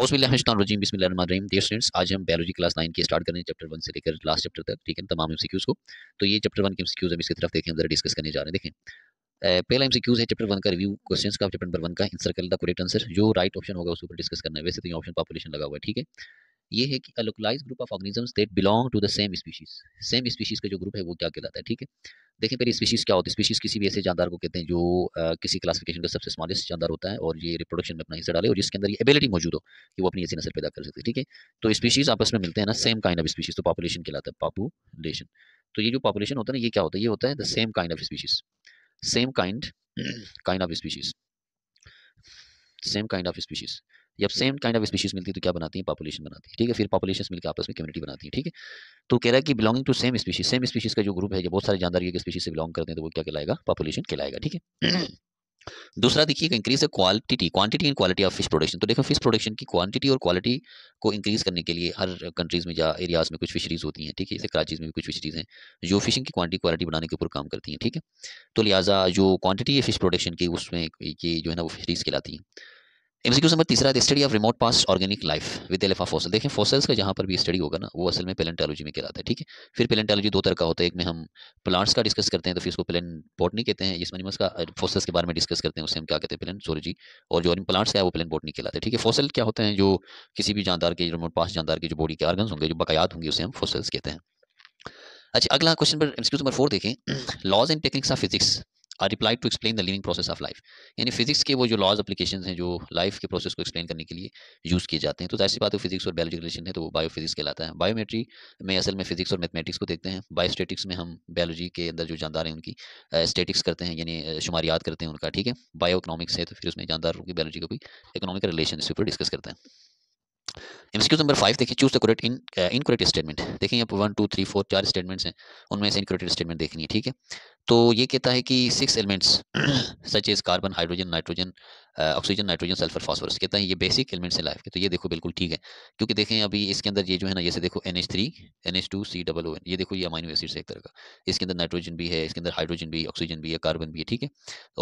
Students आज हम biology class nine की स्टार्ट करें चैप्टर वन से लेकर लास्ट चैप्टर तक ठीक है तमाम एमसीक्यूज को तो ये चैप्टर वन के एमसीक्यूज हम इसकी तरफ देखें जरा डिस्कस करने जा रहे हैं देखें पहला एमसीक्यूज है चैप्टर वन का रिव्यू क्वेश्चंस का चैप्टर नंबर वन का आंसर कर द करेक्ट आंसर जो राइट ऑप्शन होगा उस पर डिस्कस करना है वैसे तो ये ऑप्शन पॉपुलेशन लगा हुआ है ठीक है ये है कि a localised group of organisms that belong to the same species same species का जो ग्रुप है वो क्या कहलाता है ठीक है देखें पहले स्पीशीज क्या होती है स्पीशीज किसी भी ऐसे जानदार को कहते हैं जो आ, किसी क्लासिफिकेशन का सबसे स्मॉलेस्ट जानदार होता है और ये रिप्रोडक्शन में अपना हिस्सा डाले और जिसके अंदर ये एबिलिटी मौजूद हो कि वो अपनी ऐसी नसल पैदा कर सकते हैं ठीक है तो स्पीशीज आपस में मिलते हैं ना सेम काइंड ऑफ स्पीशीज तो पॉपुलेशन कहलाता है पॉपुलेशन तो ये जो पॉपुलेशन होता है ना ये क्या होता है ये होता है the same kind of species same kind kind of species same kind of species जब सेम काइंड ऑफ स्पीशीज मिलती है तो क्या बनाती है पॉपुलेशन बनाती है ठीक है फिर पॉपुलेशन मिलकर आपस में कम्युनिटी बनाती है ठीक है तो कह रहा है कि belonging to same species same species का जो ग्रुप है जो बहुत सारे जानदारी के स्पीशीज से बिलोंग करते हैं तो वो क्या कहलाएगा पॉपुलेशन कहलाएगा ठीक है दूसरा देखिए increase the quality quantity and quality of fish production तो देखो फिश प्रोडक्शन की क्वांटिटी और क्वालिटी को इंक्रीज करने के लिए हर कंट्रीज़ में या एरियाज में कुछ फिशरीज़ होती हैं ठीक है जैसे कराचीज़ में भी कुछ फिशरीज़ हैं जो फिशिंग की क्वांटिटी क्वालिटी बनाने के ऊपर काम करती हैं ठीक है तो लिहाजा जो क्वान्टिटी है फिश प्रोडक्शन की उसमें ये जो है ना वो फिशरीज़ कहलाती हैं एमसीक्यू नंबर तीसरा study of remote past organic life with alpha fossil देखें फोसल्स का जहाँ पर भी स्टडी होगा ना वो असल में पेलेंटोलॉजी में कहलाता है ठीक है फिर पेलेंटोलॉजी दो तरह का होता है एक में हम प्लांट्स का डिस्कस करते हैं तो फिर उसको पेलेंट नहीं कहते हैं जिसमें एनिमल्स का फोसल्स के बारे में डिस्कस करते हैं उससे हम क्या कहते हैं पेलेंट सोलॉजी और जो प्लांट्स है वो पेलेंट बॉटनी कहलाते हैं ठीक है फोसल क्या होते हैं जो किसी भी जानदार के रिमोट पास जानदार के जो बॉडी के आर्गन होंगे जो बकायात होंगे उसे हम फोसल्स कहते हैं अच्छा अगला क्वेश्चन पर एमसीक्यू नंबर फोर देखें laws and techniques of physics are replied to explain the living process of life यानी फिजिक्स के वो जो लॉज अपलीकेशन हैं जो लाइफ के प्रोसेस को एक्सप्लेन करने के लिए यूज़ किए जाते हैं तो ऐसी बात है फिजिक्स और बायोलॉजी रिलेशन है तो वो बायो फिजिक्स कहलाता है बायोमेट्री में असल में फिजिक्स और मैथमेटिक्स को देखते हैं बायोस्टेटिक्स में हम बायोलॉजी के अंदर जो जानदार हैं उनकी स्टेटिक्स करते हैं यानी शुमार याद करते हैं उनका ठीक है बायो इकोनॉमिक्स है तो फिर उसमें जानदारों की बायोलॉजी का कोई इकोनॉमिक रिलेशन इसके ऊपर डिस्कस करते हैं एमसीक्यू नंबर फाइव देखिए choose the correct in incorrect statement देखिए यहाँ पर वन टू थ्री फोर चार स्टेटमेंट्स हैं उनमें से इनकोरेक्ट स्टेटमेंट देखनी है ठीक है तो ये कहता है कि six elements such as carbon hydrogen nitrogen oxygen nitrogen sulphur phosphorus कहता है ये बेसिक एलिमेंट्स हैं लाइफ के तो ये देखो बिल्कुल ठीक है क्योंकि देखें अभी इसके अंदर ये जो है ना जैसे देखो N H three N H two C double O N ये देखो ये अमाइनो एसिड से एक तरह का इसके अंदर नाइट्रोजन भी है इसके अंदर हाइड्रोजन भी ऑक्सीजन भी है कार्बन भी है ठीक है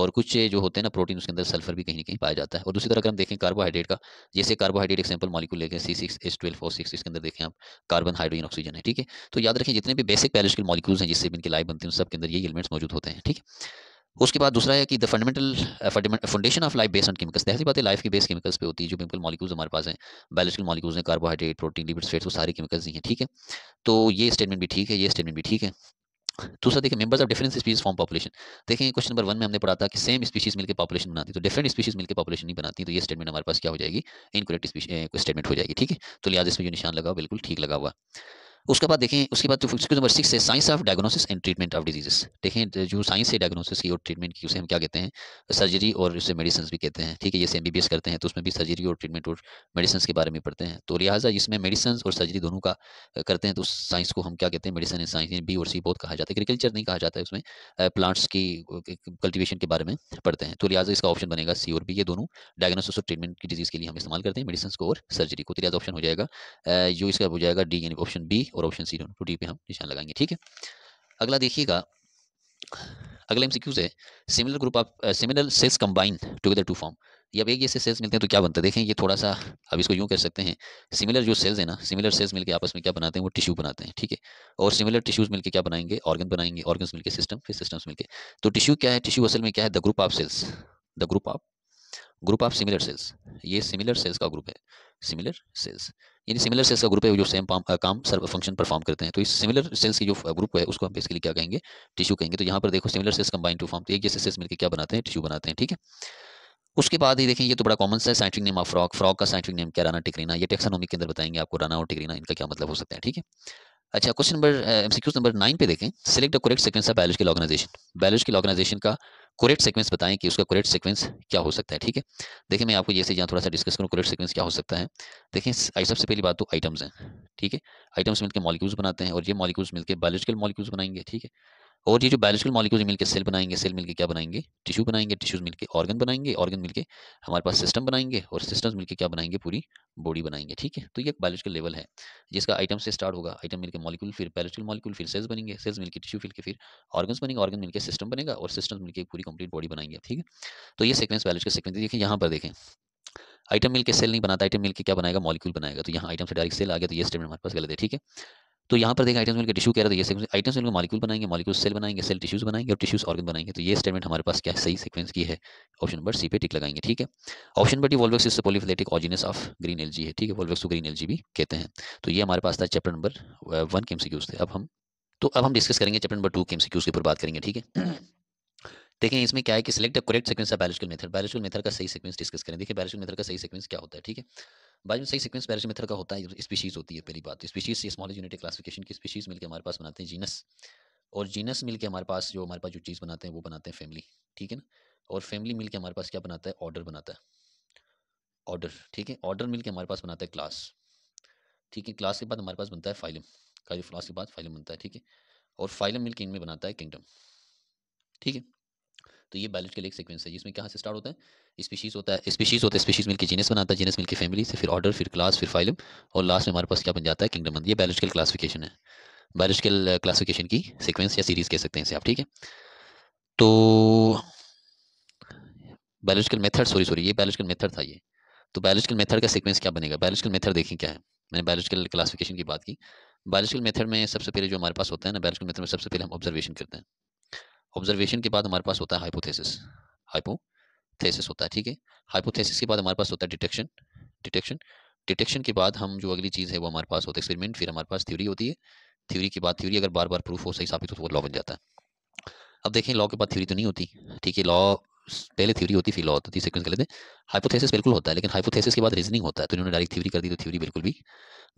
और कुछ जो होते हैं ना प्रोटीन उसके अंदर सल्फर भी कहीं कहीं पाया जाता है और दूसरी तरह अगर हम देखें कार्बोहाइड्रेट का जैसे कार्बोहाइड्रेट एक्साम्पल मॉलिक्यूल लेखें C six S twelve four six इसके अंदर देखें आप कार्बन हाइड्रोजन ऑक्सीजन है ठीक है तो याद रखें जितने भी बेसिक पैलेजिकल मॉलिक्यूल्स हैं जिससे इनकी लाइफ बनती है सबके अंदर ये एलिमेंट्स मौजूद होते हैं ठीक है उसके बाद दूसरा है कि the fundamental foundation of life base on chemicals ऐसी बातें लाइफ की बेस केमिकल्स पे होती है जो बिल्कुल मॉलिक्यूल्स हमारे पास हैं बायोलॉजिकल मॉलिक्यूल्स हैं कार्बोहाइड्रेट प्रोटीन लिपिड फेट्स वो सारे केमिकल्स ही हैं ठीक है तो ये स्टेटमेंट भी ठीक है ये स्टेटमेंट भी ठीक है दूसरा देखिए members of different species form population देखें क्वेश्चन नंबर वन में हमने पढ़ा था कि सेम स्पीशीज मिलकर पॉपुलेशन बनाती तो डिफरेंट स्पीशीज मिलकर पॉपुलेशन नहीं बनाती तो ये स्टेटमेंट हमारे पास क्या हो जाएगी इनकोरेक्ट स्टेटमेंट eh, हो जाएगी ठीक है तो लिहाज इसमें जो निशान लगा बिल्कुल ठीक लगा हुआ उसके बाद देखें उसके बाद नंबर तो सिक्स है science of diagnosis and treatment of diseases देखें तो जो साइंस है डायग्नोसिस की और ट्रीटमेंट की उसे हम क्या कहते हैं सर्जरी और उसे मेडिसिन भी कहते हैं ठीक है जैसे एम करते हैं तो उसमें भी सर्जरी और ट्रीटमेंट और मेडिसिन के बारे में पढ़ते हैं तो लिहाजा इसमें मेडिसिन और सर्जरी दोनों का करते हैं तो उस साइंस को हम क्या कहते हैं मेडिसिन एंड साइंस बी और सी बहुत कहा जाता है एग्रीकल्चर नहीं कहा जाता है उसमें प्लांट्स की कल्टिवेशन के बारे में पढ़ते हैं तो लिहाजा इसका ऑप्शन बनेगा सी और बी ये दोनों डायग्नोसिस और ट्रीटमेंट की डिजीज़ के लिए हम इस्तेमाल करते हैं मेडिसिन को और सर्जरी को तो लिहाजा ऑप्शन हो जाएगा जो इसका हो जाएगा डी यानी ऑप्शन बी और ऑप्शन सी दोनों टू डी पे हम निशान लगाएंगे ठीक है अगला देखिएगा अगला एमसीक्यूज है similar group of similar cells combine together to form जब एक जैसे सेल्स मिलते हैं तो क्या बनता है देखें ये थोड़ा सा अब इसको यूँ कर सकते हैं सिमिलर जो सेल्स है ना सिमिलर सेल्स मिलकर आपस में क्या बनाते हैं वो टिश्यू बनाते हैं ठीक है और सिमिलर टिश्यूज मिलकर क्या बनाएंगे ऑर्गन बनाएंगे ऑर्गन मिलकर सिस्टम फिर सिस्टम्स मिलकर तो टिश्यू क्या है टिश्यू असल में क्या है the group of cells the group of group of similar cells ये सिमिलर सेल्स का ग्रुप है सिमिलर सेल्स यानी सिमिलर सेल्स का ग्रुप है जो सेम काम सर्व फंक्शन परफॉर्म करते हैं तो इस सिमिलर सेल्स की जो ग्रुप है उसको हम बेसिकली क्या कहेंगे टिश्यू कहेंगे तो यहाँ पर देखो similar cells combine to form तो एक जैसे सेल्स मिलकर क्या बनाते हैं टिश्यू बनाते हैं ठीक है उसके बाद ही देखें ये तो बड़ा कॉमन सा scientific name of frog frog का साइंटिफिक नेम क्या राना टिकरीना ये टेक्सानोमी के अंदर बताएंगे आपको राना और टिकरीना इनका क्या मतलब हो सकता है ठीक है अच्छा question number MCQs number nine पे देखें select the correct sequence of biological organisation biological organisation का करेक्ट सीक्वेंस बताएं कि उसका करेक्ट सीक्वेंस क्या हो सकता है ठीक है देखिए मैं आपको जैसे यहाँ थोड़ा सा डिस्कस करूँ करेक्ट सीक्वेंस क्या हो सकता है देखें सबसे पहली बात तो आइटम्स हैं ठीक है आइटम्स मिलकर मॉलिक्यूल्स बनाते हैं और ये मॉलिक्यूल्स मिलकर बायोलॉजिकल मॉलिक्यूल्स बनाएंगे ठीक है और ये जो बायोलॉजिकल मॉलिक्यूल मिलकर सेल बनाएंगे सेल मिलकर क्या बनाएंगे टिश्यू बनाएंगे टिश्यूज मिलकर ऑर्गन बनाएंगे ऑर्गन मिलकर हमारे पास सिस्टम बनाएंगे और सिस्टम्स मिलकर क्या बनाएंगे पूरी बॉडी बनाएंगे ठीक है तो ये एक बायोलॉजिकल लेवल है जिसका आइटम से स्टार्ट होगा आइटम मिलकर मॉलिक्यूल फिर बायोलॉजिकल मॉलिक्यूल फिर सेल्स बनेंगे सेल्स मिलकर टिश्यू मिलकर फिर ऑर्गन बनेंगे ऑर्गन मिलकर सिस्टम बनेगा और सिस्टम मिलकर पूरी कंप्लीट बॉडी बनाएंगे ठीक है तो ये सिक्वेंस बायोलॉजिकल सिक्वेंस देखिए यहाँ पर देखें आइटम मिलकर सेल नहीं बनाता आइटम मिलकर क्या बनाएगा मॉलिक्यूल बनाएगा तो यहाँ आइटम से डायरेक्ट सेल आ गया तो ये स्टेटमेंट हमारे पास गलत है ठीक है तो यहाँ पर देखें आइटम्स मिलकर टिश्यू कह रहा था तो ये आइटम्स मिलकर मालिक्यूल बनाएंगे मालिक्यूल सेल बनाएंगे सेल टिश्यूज बनाएंगे और टिश्यूज ऑर्गन बनाएंगे तो ये स्टेटमेंट हमारे पास क्या सही सीक्वेंस की है ऑप्शन नंबर सी पे टिक लगाएंगे ठीक है option number D Volvox is polyphyletic origins of green algae है ठीक है वॉल्वेक्स को ग्रीन एलजी भी कहते हैं तो ये हमारे पास था चैप्टर नंबर वन के एमसीक्यूज थे अब हम तो अब हम डिस्कस करेंगे चैप्टर नंबर टू के एमसीक्यूज के ऊपर बात करेंगे ठीक है देखें इसमें क्या है कि select the correct sequence of biological method biological method का सही सीक्वेंस डिस्कस करें देखिए बायोलॉजिकल मेथड का सही सीक्वेंस क्या होता है ठीक है बायो सही सिक्वेंस बैरिज मेथड का होता है स्पीशीज़ होती है पहली बात स्पीशीज़ तो से स्मॉलेज यूनिट क्लासिफिकेशन की स्पीशीज़ मिलकर हमारे पास बनाते हैं जीनस और जीनस मिलकर हमारे पास जो हमारे पास जो चीज़ बनाते हैं वो बनाते हैं फैमिली ठीक है ना और फैमिली मिलकर हमारे पास क्या बनाता है ऑर्डर बनाता है ऑर्डर ठीक है ऑर्डर मिल हमारे पास बनाता है क्लास ठीक है क्लास के बाद हमारे पास बनता है फाइलम काजू के बाद फाइलम बनता है ठीक है और फाइलम मिलके इनमें बनाता है किंगडम ठीक है तो ये बायोलॉजी का एक सीक्वेंस है जिसमें कहाँ से स्टार्ट होता है स्पीशीज होता है स्पीशीज होता है स्पीशीज मिलकर जीनस बनाता है जीनस मिलकर फैमिली से फिर ऑर्डर फिर क्लास फिर फाइलम और लास्ट में हमारे पास क्या बन जाता है किंगडम ये बायोलॉजिकल क्लासिफिकेशन है बायोलॉजिकल क्लासिफिकेशन की सीक्वेंस या सीरीज कह सकते हैं इसे आप ठीक है तो बायोलॉजिकल मेथड सॉरी सॉरी ये बायोलॉजिकल मेथड था ये तो बायोलॉजिकल मेथड का सीक्वेंस क्या बनेगा बायोलॉजिकल मेथड देखें क्या है मैंने बायोलॉजिकल क्लासिफिकेशन की बात की बायोलॉजिकल मेथड में सबसे पहले जो हमारे पास होता है ना बायोलॉजिकल मेथड में सबसे पहले हम ऑब्जर्वेशन करते हैं ऑब्जर्वेशन के बाद हमारे पास होता है हाइपोथेसिस हाइपोथेसिस होता है ठीक है हाइपोथेसिस के बाद हमारे पास होता है डिटेक्शन डिटेक्शन डिटेक्शन के बाद हम जो अगली चीज़ है वो हमारे पास होता है एक्सपेरिमेंट फिर हमारे पास थ्योरी होती है थ्योरी के बाद थ्योरी अगर बार बार प्रूफ हो सही साबित हो तो वो लॉ बन जाता है अब देखें लॉ के बाद थ्योरी तो नहीं होती ठीक है लॉ पहले थ्योरी होती फिलो लॉ होती थी सिक्वेंस गलत है हाइपोथेसिस बिल्कुल होता है लेकिन हाइपोथेसिस के बाद रीजनिंग होता है तो इन्होंने डायरेक्ट थ्योरी कर दी तो थ्योरी बिल्कुल भी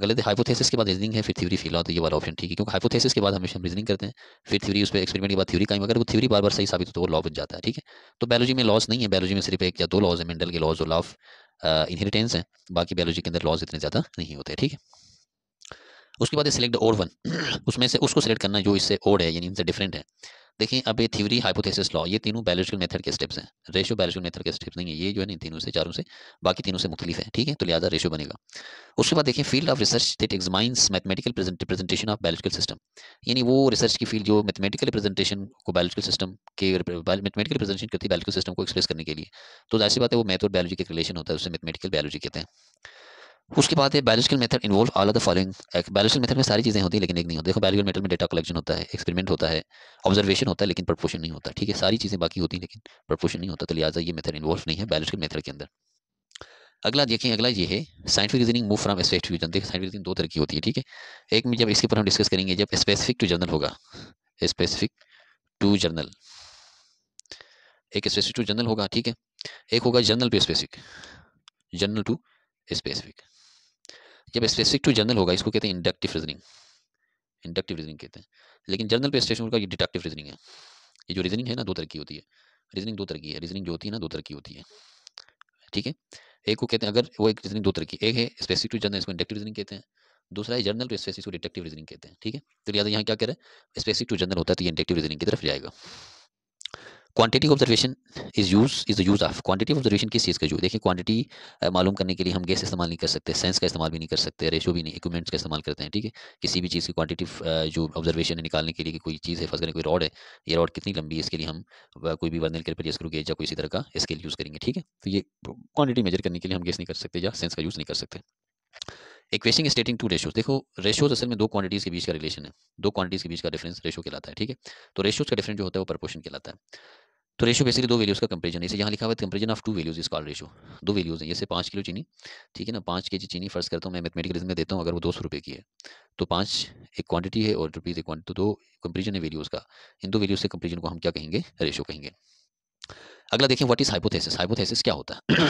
गलत है हाइपोथेसिस के बाद रीजनिंग है फिर थ्योरी फी होती तो ये वाला ऑप्शन ठीक है क्योंकि हाइपोथेसिस के बाद हमेशा हम रीजनिंग करते हैं फिर थ्योरी उस पर एक्सपेरिमेंट के बाद थ्योरी कायम अगर वो थ्योरी बार बार सही साबित हो तो वो लॉ बन जाता है ठीक है तो बायोलॉजी में लॉस नहीं है बायोलॉजी में सिर्फ एक या दो लॉज है मेंडल के लॉज और लॉ ऑफ इनहेरिटेंस है बाकी बायोलॉजी के अंदर लॉज इतने ज़्यादा नहीं होते ठीक है उसके बाद सिलेक्ट ओड वन उसमें से उसको सिलेक्ट करना जो इससे ओड है यानी इनसे डिफरेंट है देखें अब ये थ्योरी हाइपोथेसिस लॉ ये तीनों बायोलॉजिकल मेथड के स्टेप्स हैं रेशो बायोलॉजिकल मेथड के स्टेप्स नहीं है ये जो है ना तीनों से चारों से बाकी तीनों से मुख्तलिफ है ठीक है तो लिहाजा रेशो बनेगा उसके बाद देखें field of research that examines mathematical representation of biological system यानी वो रिसर्च की फील्ड जो मैथमेटिकल रिप्रेजेंटेशन को बायोलॉजिकल सिस्टम के मैथमेटिकल रिप्रेजेंटेशन करती है बायोलॉजिकल सिस्टम को एक्सप्रेस करने के लिए तो जैसी बात है वो मैथ और बायोलॉजी का रिलेशन होता है उसे मैथमेटिकल बायोलॉजी कहते हैं उसके बाद है biological method involve all the following biological method में सारी चीज़ें होती हैं लेकिन एक नहीं होती देखो बायोलॉजिकल मेथड में डेटा कलेक्शन होता है एक्सपेरिमेंट होता है ऑब्जर्वेशन होता है लेकिन प्रपोशन नहीं होता ठीक है सारी चीज़ें बाकी होती हैं लेकिन प्रपोशन नहीं होता तो लिहाजा ये मेथड इन्वॉल्व नहीं है बायोलॉजिकल मेथड के अंदर अगला देखें अगला ये है scientific reasoning move from space to general scientific reasoning दो तरह की होती है ठीक है एक में जब इसके ऊपर हम डिस्कस करेंगे जब स्पेसिफिक टू जनरल होगा स्पेसिफिक टू जनरल एक स्पेसिफिक टू जनरल होगा ठीक है एक होगा general to specific general to specific जब स्पेसिफिक टू जनरल होगा इसको कहते हैं इंडक्टिव रीजनिंग इंडक्टिव रीजनिंग कहते हैं लेकिन जनरल पे स्टेशन का ये डिडक्टिव रीजनिंग है ये जो रीजनिंग है ना दो तरह की होती है रीजनिंग दो तरह की है रीजनिंग जो होती है ना दो तरह की होती है ठीक है एक को कहते हैं अगर वो एक रीजनिंग दो तरह की एक है स्पेसिफिक टू जनरल इसको इंडक्टिव रीजनिंग कहते हैं दूसरा है जनरल टू स्पेसिफिक रीजनिंग कहते हैं ठीक है तो लिहाजा यहाँ क्या कह रहे हैं स्पेसिफिक टू जनरल होता है तो ये इंडक्टिव रीजनिंग की तरफ जाएगा quantity observation is use is the use of quantity observation किस चीज़ का यूज देखिए क्वांटिटी मालूम करने के लिए हम गैस इस्तेमाल नहीं कर सकते सेंस का इस्तेमाल भी नहीं कर सकते रेशो भी नहीं इक्विपमेंट्स का इस्तेमाल करते हैं ठीक है किसी भी चीज़ की क्वांटिटी जो ऑब्जर्वेशन है निकालने के लिए कि कोई चीज़ है फंस करें कोई रॉड है ये रॉड कितनी लंबी है इसके लिए हम कोई भी वर्नल के प्रेस करोगे या कोई इसी तरह का स्केल यूज़ करेंगे ठीक है तो ये क्वान्टिटी मेजर करने के लिए हम गैस नहीं कर सकते या सेंस का यूज़ नहीं कर सकते इक्वेशन स्टेटिंग टू रेशियोज देखो रेशियोज असल में दो क्वांटिटीज के बीच का रिलेशन है दो क्वांटिटीज के बीच का डिफरेंस रेशियो कहलाता है ठीक है तो रेशियोज का डिफरेंस जो होता है वो प्रपोर्शन कहलाता है तो रेशियो बेसिकली दो वैल्यूज का कंपेरिजन इसे यहाँ लिखा हुआ है comparison of two values is call ratio दो वैल्यूज हैं जैसे पाँच किलो चीनी ठीक है ना पाँच के जी चीनी फर्ज करता हूँ मैं मैथमेटिकल में देता हूँ अगर वो दो सौ रुपये की है तो पाँच एक क्वांटिटी है और रुपीज़ एक क्वांटिटी तो दो कंपेरिजन है वैल्यूज का इन दो वैल्यूज से कंपेरिजन को हम क्या कहेंगे रेशियो कहेंगे अगला देखें व्हाट इज हाइपोथेसिस हाइपोथेसिस क्या होता है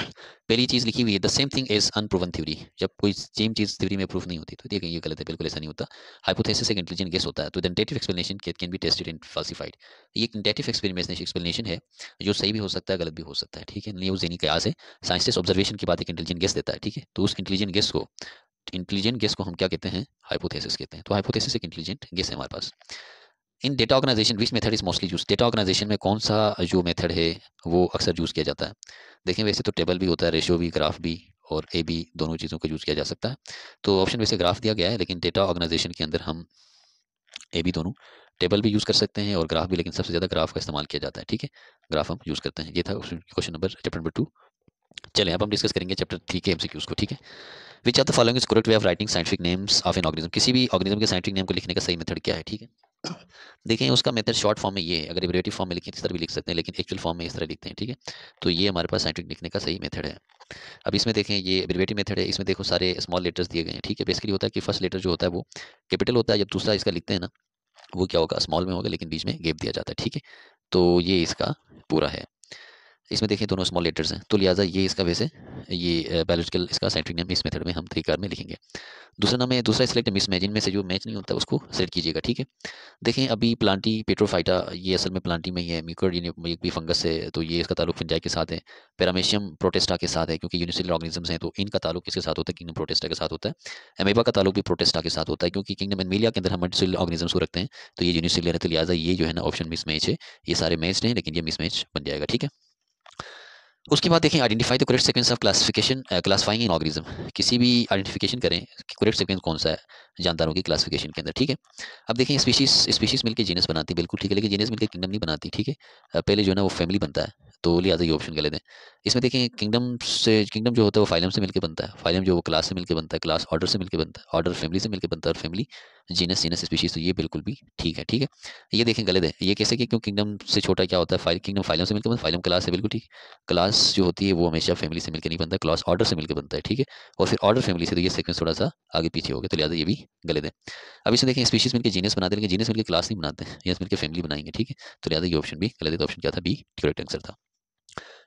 पहली चीज़ लिखी हुई है the same thing is unproven theory जब कोई सेम चीज़ थ्योरी में प्रूफ नहीं होती तो देखिए ये गलत है बिल्कुल ऐसा नहीं होता हाइपोथेसिस एक इंटेलिजेंट गेस होता है तो tentative explanation can be tested and falsified ये एक इंटेटिव एक्सप्लेनेशन है जो सही भी हो सकता है गलत भी हो सकता है ठीक है नहीं वो जहनी कयास है साइंसिस ऑब्जर्वेशन के बाद एक इंटेलिजेंट गेस देता है ठीक है तो उस इंटेलिजेंट गेस को इंटेलिजेंट गेस को हम क्या कहते हैं हाइपोथेसिस कहते हैं तो हाइपोथेसिस एक इंटेलिजेंट गेस है हमारे पास in data organisation which method is mostly use data organisation में कौन सा जो मेथड है वो अक्सर यूज़ किया जाता है देखें वैसे तो टेबल भी होता है रेशो भी ग्राफ भी और ए बी दोनों चीज़ों को यूज़ किया जा सकता है तो ऑप्शन वैसे ग्राफ दिया गया है लेकिन डेटा ऑर्गेनाइजेशन के अंदर हम ए बी दोनों टेबल भी यूज़ कर सकते हैं और ग्राफ भी लेकिन सबसे ज़्यादा ग्राफ का इस्तेमाल किया जाता है ठीक है ग्राफ हम यूज़ करते हैं ये था question number chapter number two चले अब हम डिस्कस करेंगे चैप्टर थ्री के एमसीक्यूज को ठीक है which are the following is correct way of writing scientific names of an organism किसी भी ऑर्गेनिज्म के साइंटिफिक नेम को लिखने का सही मेथड क्या है ठीक है देखें उसका मेथड शॉर्ट फॉर्म में ये है अगर इबरेटिव फॉर्म में लिखें तो इस तरह भी लिख सकते हैं लेकिन एक्चुअल फॉर्म में इस तरह लिखते हैं ठीक है तो ये हमारे पास साइंटिफिक लिखने का सही मेथड है अब इसमें देखें ये एब्रिवेटिव मेथड है इसमें देखो सारे स्मॉल लेटर्स दिए गए हैं ठीक है बेसिकली होता है कि फर्स्ट लेटर जो होता है वो कैपिटल होता है जब दूसरा इसका लिखते हैं ना वो क्या होगा स्मॉल में होगा लेकिन बीच में गेप दिया जाता है ठीक है तो ये इसका पूरा है इसमें देखें दोनों स्मॉल लेटर्स हैं तो लिहाजा ये इसका वैसे ये बायोलॉजिकल इसका साइंटिफिक नेम इस मेथड में हम तरीकार में लिखेंगे दूसरा नाम है दूसरा सिलेक्ट मिस मैच इनमें से जो मैच नहीं होता उसको सेलेक्ट कीजिएगा ठीक है देखें अभी प्लांटी पेट्रोफाइटा ये असल में प्लांटी में ही है म्यूकर भी फंगस है तो ये इसका ताल्लुक फंजाई के साथ है पैरामेशियम प्रोटेस्टा के साथ है क्योंकि यूनिसल ऑर्गनिजम्स हैं तो इनका ताल्लुक किसके साथ होता है किंगडम प्रोटेस्टा के साथ होता है एमेबा का ताल्लुक भी प्रोटेस्टा के साथ होता है क्योंकि किंगडम एनमिलिया के अंदर हम सिल ऑर्गनिजम्स को रखते हैं तो ये यूनिसल तो लिहाजा ये जो है ना ऑप्शन मिस मैच है ये सारे मैच हैं लेकिन ये मिस मैच बन जाएगा ठीक है उसके बाद देखें identify the correct sequence of classification classifying in organism किसी भी आइडेंटिफिकेशन करें कि करेक्ट सिक्वेंस कौन सा है जानदारों की क्लासिफिकेशन के अंदर ठीक है अब देखें स्पीशीज स्पीशीज मिलकर जीनस बनाती बिल्कुल ठीक है लेकिन जीनस मिलकर किंगडम नहीं बनाती ठीक है पहले जो है ना वो फैमिली बनता है तो लिहाजा ये ऑप्शन कह लेते हैं इसमें देखें किंगडम से किंगडम जो होता है वो फाइलम से मिलकर बनता है फाइलम जो वो क्लास से मिलकर बनता है क्लास ऑर्डर से मिलकर बनता है ऑर्डर फैमिली से मिलकर बनता है और फैमिली जीनस जीनस स्पीशीज तो ये बिल्कुल भी ठीक है ठीक है ये देखें गलत है ये कैसे कि क्यों किंगडम से छोटा क्या होता है फाइल किंगडम फाइलम से मिलकर बनता फाइलम क्लास है बिल्कुल ठीक क्लास जो होती है वो हमेशा फैमिली से मिलकर नहीं बनता क्लास ऑर्डर से मिलकर बनता है ठीक है और फिर ऑर्डर फैमिली से तो ये सिक्वेंस थोड़ा सा आगे पीछे हो गया तो लिहाजा ये भी गलत है अब इसे देखें स्पीशीज मिलकर जीनस बनाते लेकिन जीनस मिलकर क्लास नहीं बनाते हैं मिलकर फैमिली बनाएंगे ठीक है तो लिहाजा ये ऑप्शन भी गलत है तो ऑप्शन क्या था बी करेक्ट आंसर था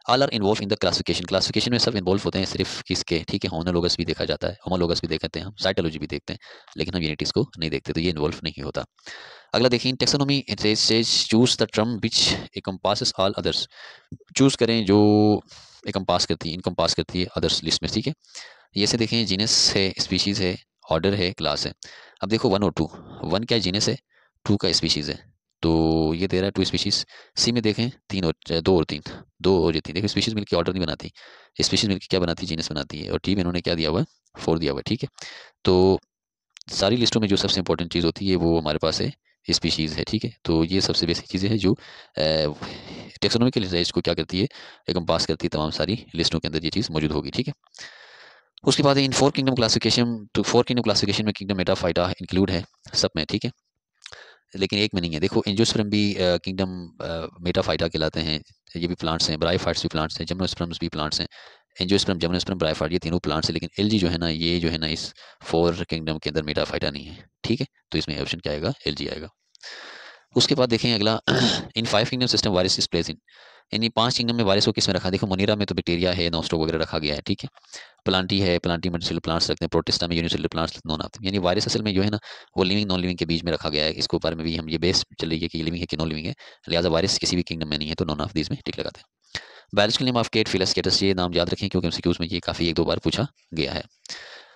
all are involve in the classification classification में सब इन्वॉल्व होते हैं सिर्फ किसके ठीक है होनोलोगस भी देखा जाता है होमोलोगस भी देखते हैं हम साइटोलॉजी भी देखते हैं लेकिन हम यूनिटीज को नहीं देखते तो ये इन्वॉल्व नहीं होता अगला देखिए taxonomy choose the term which encompass all others choose करें जो एकम्पास करती है इनकम्पास करती है अदर्स लिस्ट में ठीक है ये से देखें जीनस है स्पीशीज़ है ऑर्डर है क्लास है अब देखो वन और टू वन क्या जीनस है टू का स्पीशीज़ है तो ये दे रहा है टू स्पीशीज़ सी में देखें तीन और दो और तीन दो और ये तीन देखिए स्पीशीज़ मिलकर ऑर्डर नहीं बनाती स्पीशीज़ मिलकर क्या बनाती है जीनस बनाती है और टी में इन्होंने क्या दिया हुआ है फोर दिया हुआ है ठीक है तो सारी लिस्टों में जो सबसे इंपॉर्टेंट चीज़ होती है वो हमारे पास है स्पीशीज़ है ठीक है तो ये सबसे बेसिक चीज़ें हैं जो टेक्सोनॉमिकल रिसर्च को क्या करती है एकदम पास करती है तमाम सारी लिस्टों के अंदर ये चीज़ मौजूद होगी ठीक है उसके बाद इन फोर किंगडम क्लासिफिकेशन तो फोर किंगडम क्लासिफिकेशन में किंगडम मेटा फाइटा इंक्लूड है सब में ठीक है लेकिन एक में नहीं है देखो एंजियोस्पर्म भी किंगडम मेटाफाइटा कहलाते हैं ये भी प्लांट्स हैं फाइट्स भी प्लांट्स हैं जमनोस्प्रम्स भी प्लांट्स हैं एंजियोस्प्रम जमनोस्प्रम ब्राईफाइट ये तीनों प्लांट्स हैं लेकिन एल जो है ना ये जो है ना इस फोर किंगडम के अंदर मेटाफाइटा नहीं है ठीक है तो इसमें ऑप्शन क्या आएगा एल आएगा उसके बाद देखें अगला in five kingdom system virus place in यानी पांच किंगडम में वायरस को किस में रखा देखो मनीरा में तो बैक्टीरिया है नोस्ट्रो वगैरह रखा गया है ठीक है प्लांटी है प्लांटी में सेल प्लांट्स रखते हैं प्रोटेस्टा में यूनिसेल प्लांट्स नॉन आते यानी वायरस असल में जो है ना वो लिविंग नॉन लिविंग के बीच में रखा गया है इसके ऊपर में भी हम ये बेस चल रही है कि लिविंग है कि नॉन लिविंग है लिहाजा वायरस किसी भी किंगडम में नहीं है तो नॉन ऑफ दीज में टिक लगाते हैं biological name of cat Felis catus ये नाम याद रखें क्योंकि उसके उसमें ये काफ़ी एक दो बार पूछा गया है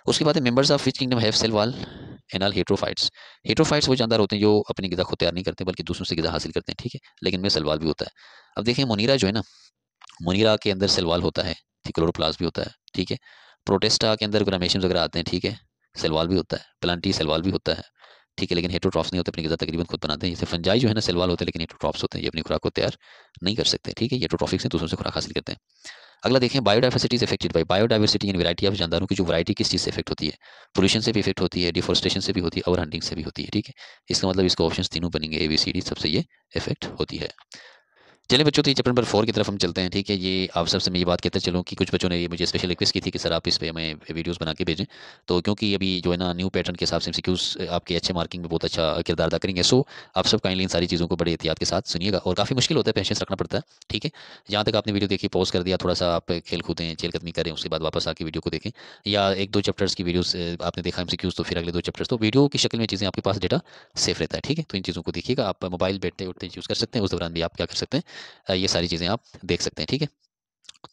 उसके बाद members of which kingdom have cell wall and heterotrophs heterotrophs वो जानदार होते हैं जो अपनी गदा खुद तैयार नहीं करते बल्कि दूसरों से गदा हासिल करते हैं ठीक है लेकिन में सलवाल भी होता है अब देखें मोनीरा जो है ना मोनीरा के अंदर सलवाल होता है ठीक क्लोरोप्लास भी होता है ठीक है प्रोटेस्टा के अंदर ग्रामेशन वगैरह आते हैं ठीक है सलवाल भी होता है प्लांटी सलवाल भी होता है ठीक है लेकिन हेटरोट्रॉप्स नहीं होते अपनी गजा तकरीबन खुद बनाते हैं जैसे फंजाई जो है ना सेलवाल होते हैं लेकिन हेटरोट्रॉप्स होते हैं ये अपनी खुराक को तैयार नहीं कर सकते ठीक है येट्रोट्रॉफिक्स हैं दूसरों से खुराक हासिल करते हैं अगला देखें biodiversity effected affected by biodiversity in variety of जानदारों की जो वैरायटी किस चीज़ से इफेक्ट होती है पोल्यूशन से भी इफेक्ट होती है डिफॉरेस्टेशन से भी होती है ओवर हंटिंग से भी होती है ठीक है इसका मतलब इसका ऑप्शन तीनों बनेंगे ए बी सी डी सबसे ये इफेक्ट होती है चलिए बच्चों तो ये चैप्टर नंबर फोर की तरफ हम चलते हैं ठीक है ये आप सबसे मैं ये बात कहते चलूँ कि कुछ बच्चों ने ये मुझे स्पेशल रिक्वेस्ट की थी कि सर आप इस पर हमें वीडियोस बना के भेजें तो क्योंकि अभी जो है ना न्यू पैटर्न के हिसाब से सिक्यूज आपके अच्छे मार्किंग में बहुत अच्छा किरदार अदा करेंगे सो आप सब काइंडली इन सारी चीज़ों को बड़े एहतियात के साथ सुनिएगा और काफ़ी मुश्किल होता है पेशेंस रखना पड़ता है ठीक है जहाँ तक आपने वीडियो देखी पॉज कर दिया थोड़ा सा आप खेल कूदें कदमी करें उसके बाद वापस आके वीडियो को देखें या एक दो चैप्टर्स की वीडियो आपने देखा एम तो फिर अगले दो चैप्टर्स तो वीडियो की शक्ल में चीज़ें आपके पास डेटा सेफ रहता है ठीक है तो इन चीज़ों को देखिएगा आप मोबाइल बैठते उठते यूज़ कर सकते हैं उस दौरान भी आप क्या कर सकते हैं ये सारी चीज़ें आप देख सकते हैं ठीक है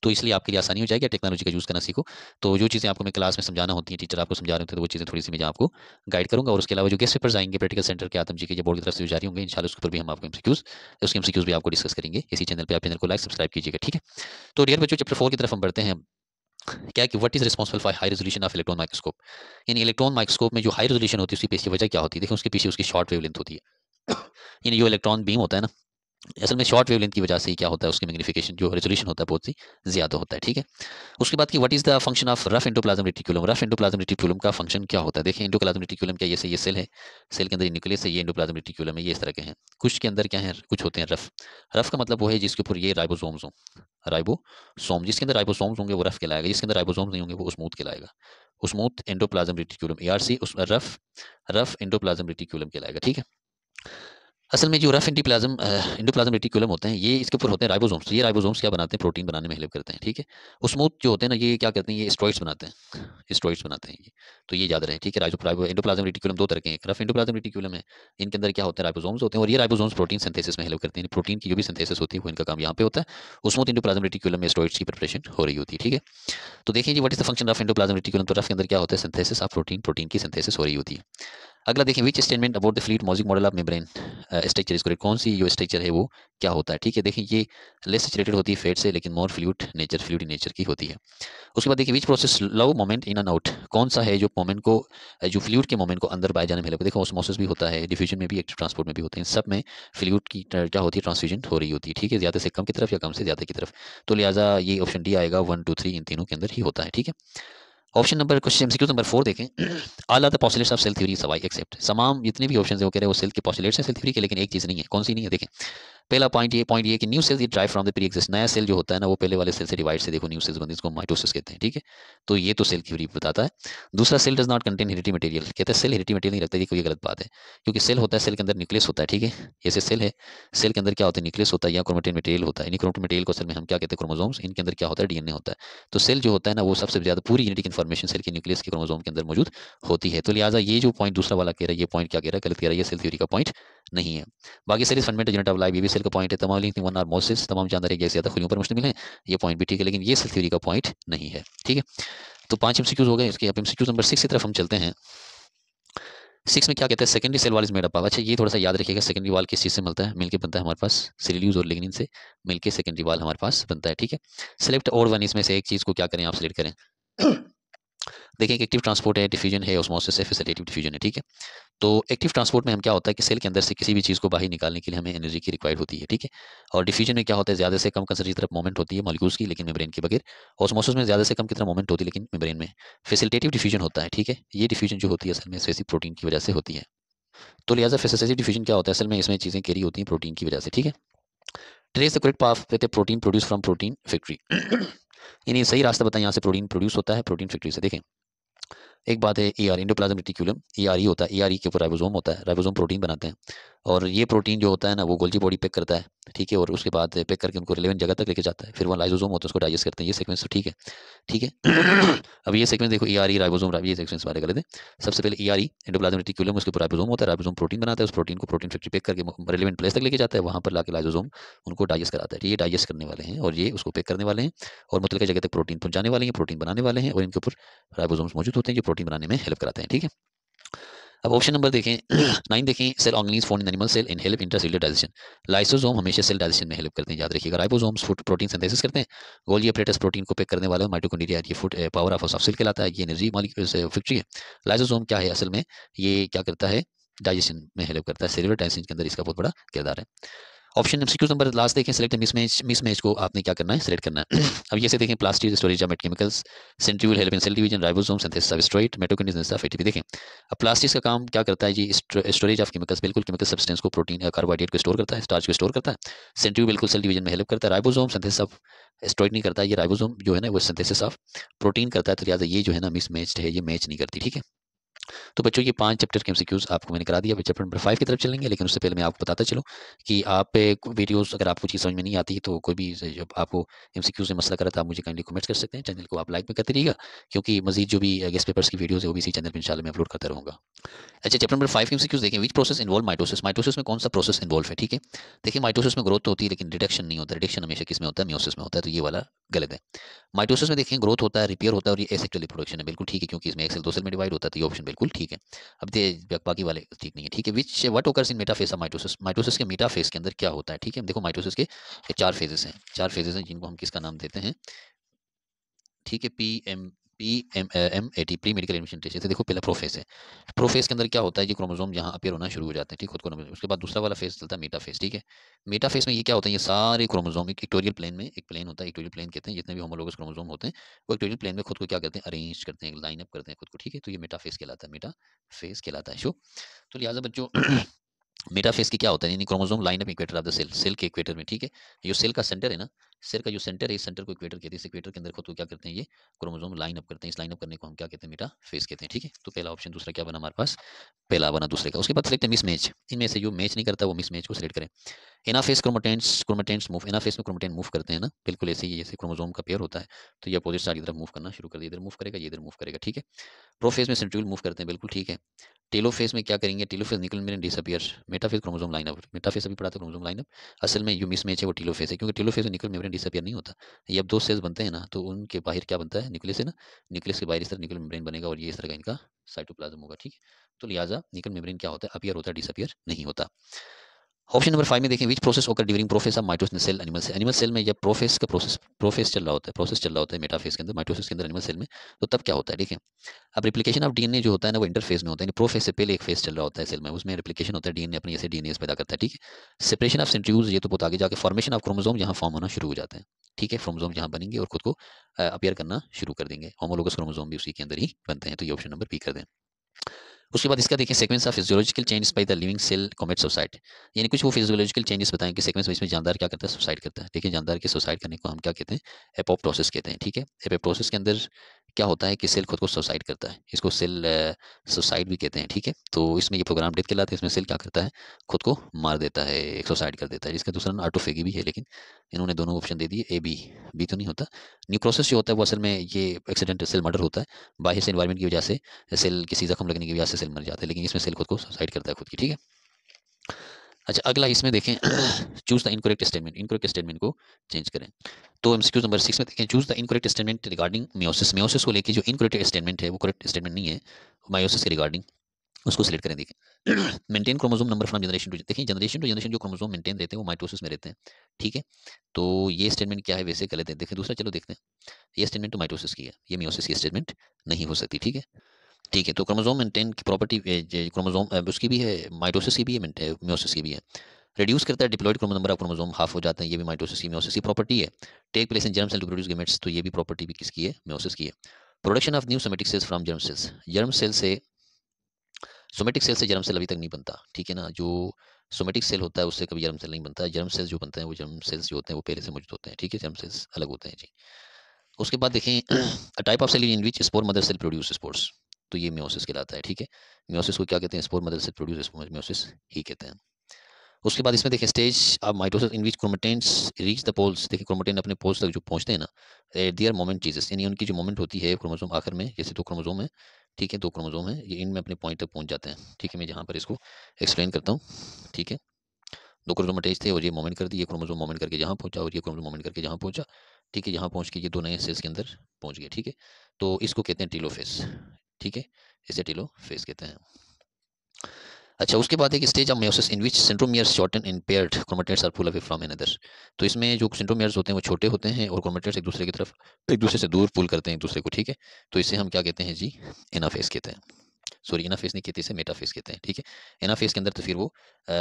तो इसलिए आपके लिए आसानी हो जाएगी टेक्नोलॉजी का यूज़ करना सीखो तो जो चीज़ें आपको मैं क्लास में समझाना होती है टीचर आपको समझा रहे होते हैं तो वो चीज़ें थोड़ी सी मैं आपको गाइड करूँगा और उसके अलावा जो गेस्ट पेपर आएंगे प्रैक्टिकल सेंटर के आतम जी के जो बोर्ड की तरफ से जारी होंगे इंशाल्लाह उसके ऊपर भी हम आपको एमसीक्यूज उसके एमसीक्यूज भी आपको डिस्कस करेंगे इसी चैनल पर आप चैनल को लाइक सब्सक्राइब कीजिएगा ठीक है तो डियर बच्चों चैप्टर फोर की तरफ हम बढ़ते हैं क्या कि what is responsible for high resolution of electron microscope यानी इलेक्ट्रॉन माइक्रोस्कोप में जो हाई रेजोल्यूशन होती है उसकी पीछे वजह क्या होती है देखिए उसके पीछे उसकी शॉर्ट वेव लेंथ होती है यानी जो इलेक्ट्रॉन बीम होता है ना असल में शॉर्ट वेवलेंथ की वजह से क्या होता है उसकी मैग्निफिकेशन जो रेजोल्यूशन होता है बहुत ही ज्यादा होता है ठीक है उसके बाद की what is the function of rough endoplasmic reticulum rough endoplasmic reticulum का फंक्शन क्या होता है देखिए इंडोप्लाज्म रेटिकुलम क्या ये ये सेल है सेल के अंदर न्यूक्लियस है ये इंडोप्लाज्म रेटिकुलम है ये इस तरह के हैं कुछ के अंदर क्या है कुछ होते हैं रफ रफ का मतलब वो है जिसके ऊपर ये राइबोसोम्स हों राइबोसोम जिसके अंदर राइबोसोम्स होंगे वो रफ कहलाएगा जिसके अंदर राइबोसोम्स नहीं होंगे वो स्मूथ कहलाएगा स्मूथ इंडोप्लाज्म रेटिकुलम एआरसी उस रफ रफ इंडोप्लाज्म रेटिकुलम कहलाएगा ठीक है असल में जो रफ इंडीप्लाज्म इंडोप्लाज्म रेटिकुलम होते हैं ये इसके ऊपर होते हैं राइबोसोम्स ये राइबोसोम्स क्या बनाते हैं प्रोटीन बनाने में हेल्प करते हैं ठीक है वो स्मूथ जो होते हैं ना ये क्या करते हैं ये स्ट्रॉइड्स बनाते हैं स्ट्रॉइड्स बनाते हैं ये तो ये याद रहे ठीक है राइजो राइबो इंडोप्लाज्म रेटिकुलम दो तरह के हैं रफ इंडोप्लाज्म रेटिकुलम है इनके अंदर क्या होता है राइबोसोम्स होते हैं और ये राइबोसोम्स प्रोटीन सिंथेसिस में हेल्प करते हैं प्रोटीन की जो भी सिंथेसिस होती है वो इनका काम यहाँ पे होता है स्मूथ इंडोप्लाज्म रेटिकुलम में स्ट्रॉइड्स की प्रिपरेशन हो रही होती है ठीक है तो देखिए जी what is the function rough endoplasmic reticulum तो रफ के अंदर क्या होता है सिंथेसिस ऑफ प्रोटीन प्रोटीन की सिंथेसिस हो रही होती है अगला देखें which statement about the fluid mosaic model of membrane structure इसको कौन सी जो स्ट्रक्चर है वो क्या होता है ठीक है देखें ये लेस सेचुरेटेड होती है फेट से लेकिन more fluid nature fluid nature की होती है उसके बाद देखिए which process allow movement in and out कौन सा है जो मोमेंट को uh, जो फ्लूड के मोमेंट को अंदर बाय जाने में लगता है देखो भी होता है डिफ्यूजन में भी एक्टिव ट्रांसपोर्ट में भी होते हैं सब में फ्लूड की uh, क्या होती है ट्रांसफ्यूजन हो रही होती है ठीक है ज़्यादा से कम की तरफ या कम से ज़्यादा की तरफ तो लिहाजा ये ऑप्शन डी आएगा वन टू थ्री इन तीनों के अंदर ही होता है ठीक है option number question MCQ number four देखें all are the postulates of cell theory सवाई एक्सेप्ट तमाम जितने भी ऑप्शन है वो कह रहे हैं वो सेल के पॉसिलेट्स हैं सेल थ्योरी के लेकिन एक चीज़ नहीं है कौन सी नहीं है देखें पहला पॉइंट ये पॉइंट ये कि न्यू सेल्स ये derive from the pre exist नया सेल जो होता है ना वो पहले वाले सेल से डिवाइड से देखो न्यू सेल्स बनती है इसको माइटोसिस कहते हैं ठीक है तो ये तो सेल की बताता है दूसरा cell does not contain hereditary material कहते हैं सेल हेरिटी मटेरियल नहीं रखता ये कोई गलत बात है क्योंकि सेल होता है सेल के अंदर न्यूक्लियस होता है ठीक है जैसे सेल है सेल के अंदर क्या होता है न्यूक्लियस होता है या क्रोमेटिन मटेरियल होता है इन क्रोमेटिन मटेरियल को सेल में हम क्या कहते हैं क्रोमोजोम्स इनके अंदर क्या होता है डीएनए होता है तो सेल जो होता है ना वो सबसे ज्यादा पूरी जेनेटिक इन्फॉर्मेशन सेल के न्यूक्लियस के क्रोमोजोम के अंदर मौजूद होती है तो लिहाजा ये जो पॉइंट दूसरा वाला कह रहा है ये पॉइंट क्या कह रहा है गलत कह रहा है ये सेल थ्योरी का पॉइंट नहीं है बाकी cell is fundamental unit of life ये भी सेल का पॉइंट है तमाम लिंक वन आर मोसिस तमाम जानदारी एक ज़्यादा खुलियों पर मुश्तमिल है ये पॉइंट भी ठीक है लेकिन ये सेल थ्योरी का पॉइंट नहीं है ठीक है तो पांच एम हो गए इसके अब एम नंबर सिक्स की तरफ हम चलते हैं सिक्स में क्या कहते हैं secondary cell wall is made up अच्छा ये थोड़ा सा याद रखिएगा सेकेंडरी वाल किस चीज़ से मिलता है मिलके बनता है हमारे पास सिलील्यूज और लिग्निन से मिलके सेकेंडरी वाल हमारे पास बनता है ठीक है सिलेक्ट और वन इसमें से एक चीज़ को क्या करें आप सिलेक्ट करें देखें एक्टिव ट्रांसपोर्ट है डिफ्यूजन है ऑस्मोसिस है फैसिलिटिव डिफ्यूजन है ठीक है तो एक्टिव ट्रांसपोर्ट में हम क्या होता है कि सेल के अंदर से किसी भी चीज़ को बाहर निकालने के लिए हमें एनर्जी की रिक्वायर्ड होती है ठीक है और डिफ्यूजन में क्या होता है ज़्यादा से कम कंसर की तरफ मूवमेंट होती है मॉलिक्यूल्स की लेकिन मेब्रेन के बगैर ऑसमोसिस में ज़्यादा से कम की तरफ मोमेंट होती है लेकिन मेब्रेन में फेसिलिटेटिव डिफ्यूजन होता है ठीक है ये डिफ्यूजन जो होती है असल में स्पेसिक प्रोटीन की वजह से होती है तो लिहाजा फैसिलिटेटिव डिफ्यूजन क्या होता है असल में इसमें चीज़ें कैरी होती हैं प्रोटीन की वजह से ठीक है trace the correct path protein produce from protein factory यानी सही रास्ता बताएं यहाँ से प्रोटीन प्रोड्यूस होता है प्रोटीन फैक्ट्री से देखें एक बात है E R e endoplasmic reticulum E R E e होता है ई आर ई के ऊपर राइबोसोम होता है राइबोसोम प्रोटीन बनाते हैं और ये प्रोटीन जो होता है ना वो गोल्जी बॉडी पिक करता है ठीक है और उसके बाद पैक करके उनको रिलेवेंट जगह तक लेके जाता है फिर वहाँ लाइजोजोम होता है उसको डाइजेस्ट करते हैं ये सीक्वेंस तो ठीक है ठीक है अब ये सीक्वेंस देखो ई आर ई राइबोजोम ये सीक्वेंस बारे कर लेते हैं सबसे पहले E R E endoplasmic reticulum उसके ऊपर राइबोजोम होता है राइबोजोम प्रोटीन बनाता है उस प्रोटीन को प्रोटीन फैक्ट्री पैक करके रिलेवेंट प्लेस तक लेके जाता है वहाँ पर लाके लाइजोजोम उनको डाइजेस्ट कराता है तो ये डाइजेस्ट करने वाले हैं और ये उसको पैक करने वाले हैं और मतलब जगह तक प्रोटीन पहुँचाने वाले हैं प्रोटीन बनाने वाले हैं और इनके ऊपर राइबोजोम्स मौजूद होते हैं जो प्रोटीन बनाने में हेल्प कराते हैं ठीक है अब ऑप्शन नंबर देखें नाइन देखें cell organelles found in animal cell in help intercellular digestion lysosome हमेशा सेल डाइजेशन में हेल्प करते हैं याद रखिएगा राइबोसोम्स फूड प्रोटीन सिंथेसिस करते हैं गोली प्लेटस प्रोटीन को पिक करने वाले माइटोकोन्ड्रिया ये फूड पावर ऑफ सेल कहलाता है ये एनर्जी फैक्ट्री है लाइसोजोम क्या है असल में ये क्या करता है डाइजेशन में हेल्प करता है सेलुलर डाइजेशन के अंदर इसका बहुत बड़ा किरदार है ऑप्शन नंबर लास्ट देखें सिलेक्ट मिसमैच मिसमैच को आपने क्या करना है सिलेक्ट करना है अब जैसे देखें प्लास्टिक स्टोरेज मेट chemicals help in cell division ribosome synthesis of steroid mitochondria of ATP देखें अब प्लास्टिक का काम क्या करता है जी स्टोरेज ऑफ केमिकल्स बिल्कुल केमिकल सब्सटेंस को प्रोटीन कार्बोहाइड्रेट uh, को स्टोर करता है स्टार्च को स्टोर करता है सेंट्रल बिल्कुल सेल डिवीजन में हेल्प करता है राइबोसोम सिंथेसिस ऑफ स्टोरेज नहीं करता ये राइबोसोम जो है ना वो सिंथेसिस ऑफ प्रोटीन करता है तो लिहाजा ये जो है ना मिसमैच्ड है ये मैच नहीं करती ठीक है तो बच्चों ये पांच चैप्टर के एमसीक्यूज आपको मैंने करा दिया चैप्टर नंबर फाइव की तरफ चलेंगे लेकिन उससे पहले मैं आपको बताता चलूँ कि आप वीडियोस अगर आपको चीज़ समझ में नहीं आती तो कोई भी जब आपको एमसीक्यूज में मसला करा तो आप मुझे काइंडली कमेंट कर सकते हैं चैनल को आप लाइक में करते रहिएगा क्योंकि मजीद जो भी गेस्ट पेपर्स की वीडियो है वो भी इसी चैनल पर इंशाल्लाह मैं अपलोड करता रहूँगा अच्छा चैप्टर नंबर फाइव एमसीक्यूज देखें which process involve mitosis mitosis में कौन सा प्रोसेस इन्वॉल्व है ठीक है देखिए माइटोसिस में ग्रोथ तो होती है लेकिन डिडक्शन नहीं होता डिडक्शन हमेशा किस में होता है मियोसिस में होता है तो ये वाला गलत है माइटोसिस में देखें ग्रोथ होता है रिपेयर होता है और ये एसेक्चुअली प्रोडक्शन है बिल्कुल ठीक है क्योंकि इसमें एक्सेल दो सेल में डिवाइड होता है तो ये ऑप्शन बिल्कुल ठीक है अब दे बाकी वाले ठीक नहीं है ठीक है which what occurs in metaphase of mitosis mitosis के मेटाफेस के अंदर क्या होता है ठीक है देखो माइटोसिस के चार फेजेस हैं चार फेजेस हैं जिनको हम किसका नाम देते हैं ठीक है P M P M M A T pre medical admission test जैसे देखो पहला प्रोफेस है प्रोफेस के अंदर क्या होता है कि क्रोमोजोम यहाँ अपेयर होना शुरू हो जाते हैं ठीक खुद को उसके बाद दूसरा वाला फेस चलता है मेटा फेस ठीक है मेटा फेस में ये क्या होता है ये सारे क्रोमोजोम एक इक्टोरियल प्लेन में एक प्लेन होता है इक्टोरियल प्लेन कहते हैं जितने भी होमोलोगस क्रोमोजोम होते हैं वो इक्टोरियल प्लेन में खुद को क्या करते हैं अरेंज करते हैं लाइन अप करते हैं खुद को ठीक है तो ये मेटा फेस कहलाता है मेटा फेस कहलाता है शो तो लिहाजा बच्चों मेटा फेस की क्या होता है यानी chromosome line up equator of the cell cell के इक्वेटर में ठीक है जो सेल का सेंटर है ना सिर का जो सेंटर है इस सेंटर को इक्वेटर कहते हैं इस इक्वेटर के अंदर खुद को क्या करते हैं ये क्रोमोजोम लाइन अप करते हैं इस लाइन अप करने को हम क्या कहते हैं मेटा फेस कहते हैं ठीक है तो पहला ऑप्शन दूसरा क्या बना हमारे पास पहला बना दूसरे का उसके बाद सिलेक्ट मिस मैच इनमें से जो मैच नहीं करता वो मिस मैच को सिलेक्ट करें anaphase chromatids chromatids move anaphase में क्रोमोटेंट मूव करते हैं ना बिल्कुल ऐसे ही जैसे क्रोमोजोम का पेयर होता है तो ये अपोजिट साइड की तरफ मूव करना शुरू कर दिया इधर मूव करेगा ये इधर मूव करेगा ठीक है प्रोफेस में सेंट्रूल मूव करते हैं बिल्कुल ठीक है टेलो फेस में क्या करेंगे फेस निकल मेरे disappear metaphase chromosome line up metaphase अभी पढ़ाते क्रोमोजोम लाइनअप असल में यू मिस मैच है वो फेस है क्योंकि टेलो में निकल मेरे डिसअपियर नहीं होता ये अब दो सेल्स बनते हैं ना तो उनके बाहर क्या बनता है न्यूक्लियस है ना न्यूक्लियस के बाहर इस तरह न्यूक्लियर मेम्ब्रेन बनेगा और ये इस तरह का इनका साइटोप्लाज्म होगा ठीक तो लिहाजा न्यूक्लियर मेम्ब्रेन क्या होता है अपियर होता है डिसअपियर नहीं होता ऑप्शन नंबर फाइव में देखें which process occur during prophase of mitosis cell animal cell animal cell में जब प्रोफेस का प्रोसेस प्रोफेस चल रहा होता है प्रोसेस चल रहा होता है मेटाफेस के अंदर माइटोसिस के अंदर एनिमल सेल में तो तब क्या होता है देखें अब रिप्लिकेशन ऑफ डीएनए जो होता है ना वो इंटरफेस में होता है प्रोफेस से पहले एक फेस चल रहा होता है सेल में उसमें रिप्लिकेशन होता है डीएनए अपने जैसे डीएनए पैदा करता है ठीक है सेपरेशन ऑफ सेंट्रीज ये तो बहुत आगे जाकर फॉर्मेशन ऑफ क्रोमोजोम यहाँ फॉर्म होना शुरू हो जाता है ठीक है क्रोमोजोम यहाँ बनेंगे और खुद को अपेयर करना शुरू कर देंगे होमोलोगस क्रोमोजोम भी उसी के अंदर ही बनते हैं तो ये ऑप्शन नंबर बी कर दें उसके बाद इसका देखें sequence of physiological changes by the living cell commit suicide यानी कुछ वो फिजियोलॉजिकल चेंजेस बताएं कि सेक्वेंस में इसमें जानदार क्या करता है सुसाइड करता है देखिए जानदार के सुसाइड करने को हम क्या कहते हैं एपोप्टोसिस कहते हैं ठीक है एपोप्टोसिस के अंदर क्या होता है कि सेल खुद को सुसाइड करता है इसको सेल सुसाइड भी कहते हैं ठीक है तो इसमें ये प्रोग्राम डेथ कहलाता है इसमें सेल क्या करता है खुद को मार देता है सुसाइड कर देता है इसका दूसरा आटो फेगी भी है लेकिन इन्होंने दोनों ऑप्शन दे दिए ए बी बी तो नहीं होता न्यूक्रोसिस जो होता है वो असल में ये एक्सीडेंट सेल मर्डर होता है बाहर से इन्वायरमेंट की वजह से सेल किसी जख्म लगने की वजह से सेल मर जाता है लेकिन इसमें सेल खुद को सुसाइड करता है खुद की ठीक है अच्छा अगला इसमें देखें choose the incorrect statement incorrect statement को चेंज करें तो एमसीक्यू नंबर सिक्स में देखें choose the incorrect statement regarding meiosis meiosis को लेके जो इनकोरेक्ट स्टेटमेंट है वो करेक्ट स्टेटमेंट नहीं है मायोसिस के रिगार्डिंग उसको सिलेक्ट करें देखें maintain chromosome number from generation to देखिए जनरेशन टू जनरेशन जो क्रोमोजोम मेंटेन रहते हैं वो माइटोसिस में रहते हैं ठीक है तो ये स्टेटमेंट क्या है वैसे गलत है देखें दूसरा चलो देखते हैं ये स्टेटमेंट तो माइटोसिस की है ये मियोसिस की स्टेटमेंट नहीं हो सकती ठीक है ठीक है तो क्रोमोजोम मेंटेन की प्रॉपर्टी क्रोमोजोम उसकी भी है माइटोसिस की भी है म्योसिस की भी है रिड्यूस करता है diploid chromo number of chromosome half हो जाते हैं ये भी माइटोसिस की म्योसिस की प्रॉपर्टी है take place in germ cell produce gametes तो ये भी प्रॉपर्टी भी किसकी है म्योसिस की है production of new somatic cells from germ cells germ cell से सोमेटिक सेल से जर्म सेल अभी तक नहीं बनता ठीक है ना जो सोमेटिक सेल होता है उससे कभी जर्म सेल नहीं बनता जर्म सेल्स जो बनते हैं वो जर्म सेल्स जो होते हैं वो पहले से मौजूद होते हैं ठीक है जर्म सेल्स अलग होते हैं जी उसके बाद देखें type of cell in which spore mother cell produce spores तो ये म्योसिस कहलाता है ठीक है म्योसिस को क्या कहते हैं स्पोर मदर से प्रोड्यूस म्योसिस ही कहते हैं उसके बाद इसमें देखें स्टेज अब mitosis in which chromatids reach the poles देखिए क्रोमेटेंट अपने पोल्स तक जो पहुंचते हैं ना एट दियर मोमेंट चीजेस यानी उनकी जो मोमेंट होती है क्रोमोजोम आखिर में जैसे दो क्रोमोजोम है ठीक है दो क्रोमोजोम है ये इनमें अपने पॉइंट तक पहुंच जाते हैं ठीक है मैं यहाँ पर इसको एक्सप्लेन करता हूँ ठीक है दो क्रोमोजोम अटैच थे और ये मोमेंट कर दी ये क्रोमोजोम मोमेंट करके जहाँ पहुंचा और ये क्रोमोजोम मोमेंट करके जहाँ पहुंचा ठीक है यहाँ पहुंच के ये दो नए सेल्स के अंदर पहुंच गए ठीक है तो इसको कहते हैं टीलोफेस ठीक है इसे टिलो फेज कहते हैं अच्छा उसके बाद एक stage of meiosis in which centromeres short and impaired chromatids are pull away from other तो इसमें जो सेंट्रोमियर्स होते हैं वो छोटे होते हैं और क्रोमेटेट्स एक दूसरे की तरफ एक दूसरे से दूर पुल करते हैं एक दूसरे को ठीक है तो इसे हम क्या कहते हैं जी फेस कहते हैं सॉरी फेस नहीं कहते इसे मेटाफेस कहते हैं ठीक है फेस के अंदर तो फिर वो आ,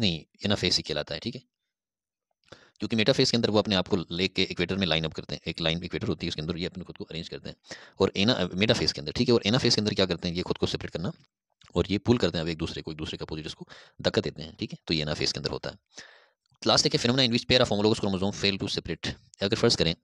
नहीं फेस ही कहलाता है ठीक है क्योंकि मेटाफेस के अंदर वो अपने आप को लेके इक्वेटर में लाइन अप करते हैं एक लाइन इक्वेटर होती है उसके अंदर ये अपने खुद को अरेंज करते हैं और एना मेटाफेस के अंदर ठीक है और एना फेस के अंदर क्या करते हैं ये खुद को सेपरेट करना और ये पुल करते हैं अब एक दूसरे को एक दूसरे का पोजिट उसको धक्का देते हैं ठीक है तो ये एना फेस के अंदर होता है लास्ट एक phenomena in which pair of homologous chromosome fail to separate अगर फर्स्ट करें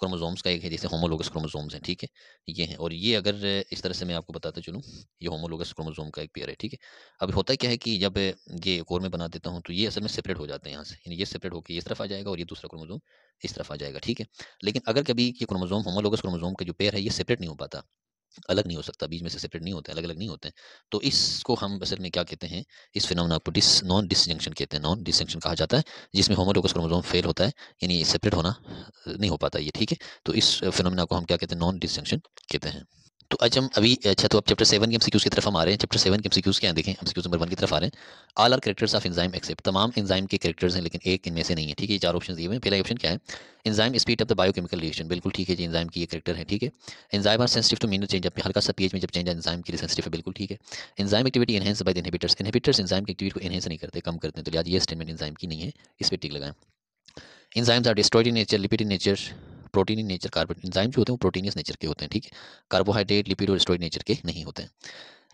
क्रोमोजोम्स का एक है जैसे होमोलोगस क्रोमोजोम्स हैं ठीक है ये हैं और ये अगर इस तरह से मैं आपको बताता चलूँ ये होमोलोगस क्रोमोजोम का एक पेयर है ठीक है अब होता क्या है कि जब ये कोर में बना देता हूँ तो ये असल में सेपरेट हो जाते हैं यहाँ से यानी ये सेपरेट होकर इस तरफ आ जाएगा और ये दूसरा क्रोमोजोम इस तरफ आ जाएगा ठीक है लेकिन अगर कभी ये क्रोमोजोम होमोलोगस क्रोमोजोम का जो पेयर है ये सेपरेट नहीं हो पाता अलग नहीं हो सकता बीच में से सेपरेट नहीं होते अलग अलग नहीं होते तो इसको हम असल में क्या कहते हैं इस फिनोमिना को डिस नॉन डिसजंक्शन कहते हैं नॉन डिसजंक्शन कहा जाता है जिसमें होमोलोगस क्रोमोजोम फेल होता है यानी सेपरेट होना नहीं हो पाता ये ठीक है तो इस फिनोमिना को हम क्या कहते हैं नॉन डिसजंक्शन कहते हैं तो आज हम अभी अच्छा तो अब चैप्टर सेवन के एमसीक्यूज की तरफ हम आ रहे हैं चैप्टर सेवन के एमसीक्यूज क्या देखें एमसीक्यूज नंबर वन की तरफ आ रहे हैं all are characters of enzyme except तमाम एंजाइम के करेक्टर्स हैं लेकिन एक इनमें से नहीं है ठीक है चार ऑप्शन दिए हुए पहला ऑप्शन क्या है enzyme speed of the biochemical reaction बिल्कुल ठीक है जी एंजाइम की ये करेक्टर है ठीक है enzyme are sensitive to minute change अपनी हल्का सा पीएच में जब चेंज एंजाइम के लिए सेंसिटिव है बिल्कुल ठीक है enzyme activity enhance by the inhibitors inhibitors enzyme की एक्टिविटी को एनहेंस नहीं करते कम करते हैं तो लिहाजा ये स्टेटमेंट एंजाइम की नहीं है इस पर टिक लगाएं enzymes are steroid in nature lipid in nature in nature carbon enzyme जो होते हैं वो प्रोटीनियस नेचर के होते हैं ठीक है कार्बोहाइड्रेट लिपिड और स्टोरेज नेचर के नहीं होते हैं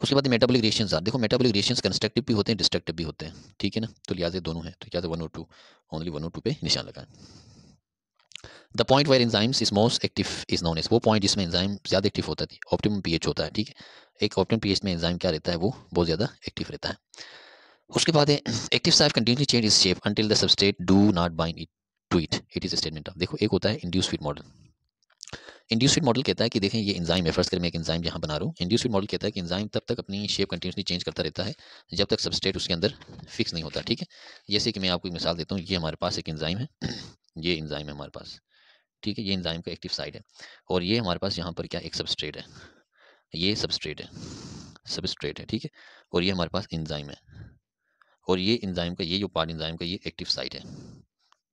उसके बाद मेटाबॉलिक रिएक्शंस आर देखो मेटाबॉलिक रिएक्शंस कंस्ट्रक्टिव भी होते हैं डिस्ट्रक्टिव भी होते हैं ठीक है ना तो लिहाज दोनों हैं तो क्या वन और टू ओनली वन और टू पे निशान लगाए the point where enzymes is most active is known is वो पॉइंट जिसमें एंजाइम ज़्यादा एक्टिव होता है ऑप्टिमम पीएच होता है ठीक है एक ऑप्टिमम पीएच में एंजाइम क्या रहता है वो बहुत ज़्यादा एक्टिव रहता है उसके बाद active site continuously change its shape until the substrate do not bind it to it it is statement of देखो एक होता है induced fit model induced fit model कहता है कि देखें ये इंजाइम है फर्स्ट करें मैं एक इंजाइम यहाँ बना रहा हूँ इंड्यूस फीड मॉडल कहता है कि इंजाइम तब तक अपनी शेप कंटिन्यूसली चेंज करता रहता है जब तक सबस्टेट उसके अंदर फिक्स नहीं होता ठीक है जैसे कि मैं आपको एक मिसाल देता हूँ ये हमारे पास एक इंजाइम है ये इंजाइम है हमारे पास ठीक है ये इंजाइम का एक्टिव साइड है और ये हमारे पास यहाँ पर क्या एक सबस्ट्रेट है ये सबस्ट्रेट है सबस्ट्रेट है ठीक है और ये हमारे पास इंजाइम है और ये इंजाइम का ये जो पार्ट इंजाइम का ये एक्टिव साइट है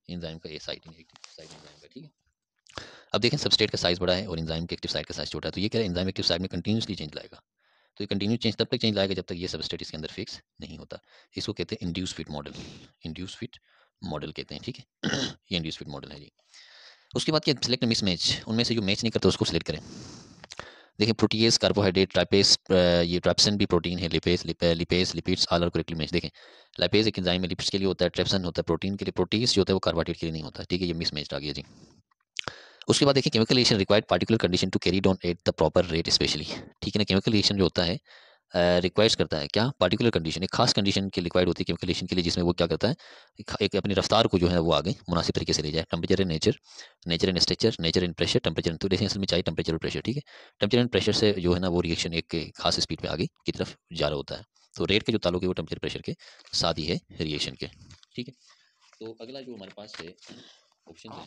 इंजाइम का ये साइड साइड इंजाइम का ठीक है अब देखें सबस्टेट का साइज़ बड़ा है और इंजाइम के एक्टिव साइड का साइज़ छोटा है तो ये कह रहा है इंजाइम एक्टिव साइड में कंटिन्यूसली चेंज लाएगा तो ये कंटिन्यू चेंज तब तक चेंज लाएगा जब तक ये सबस्टेट इसके अंदर फिक्स नहीं होता इसको कहते हैं induced fit model induced fit model कहते हैं ठीक है ये इंड्यूस फिट मॉडल है जी उसके बाद क्या सिलेक्ट मिस मैच उनमें से जो मैच नहीं करता उसको सिलेक्ट करें देखिए प्रोटीज कार्बोहाइड्रेट ट्राइपेस ये ट्रैप्सन भी प्रोटीन है लिपेस लिपेस लिपिड्स आल और मैच देखें लाइपेज एक इंजाइम लिपिड्स के लिए होता है ट्रैप्सन होता है प्रोटीन के लिए प्रोटीज जो होता है वो कार्बोहाइड्रेट के लिए नहीं होता ठीक है ये मिस मेज आ गया जी उसके बाद देखिए chemical reaction required particular condition to carry on at the proper rate specially ठीक है ना केमिकल रिएक्शन जो होता है रिक्वायर्स करता है क्या पार्टिकुलर कंडीशन एक खास कंडीशन के रिक्वायर्ड होती है कंडीशन के लिए जिसमें वो क्या करता है एक अपनी रफ्तार को जो है वो आगे मुनासिब तरीके से ले जाए temperature and nature nature and structure nature and pressure temperature and तो असल में चाहिए टेम्परेचर और प्रेशर ठीक है टेम्परेचर एंड प्रेशर से जो है ना वो रिएक्शन एक खास स्पीड में आगे की तरफ जा रहा होता है तो रेट के जो तालुक है वो टेम्परेचर प्रेशर के साथ ही है रिएक्शन के ठीक है तो अगला जो हमारे पास है ऑप्शन है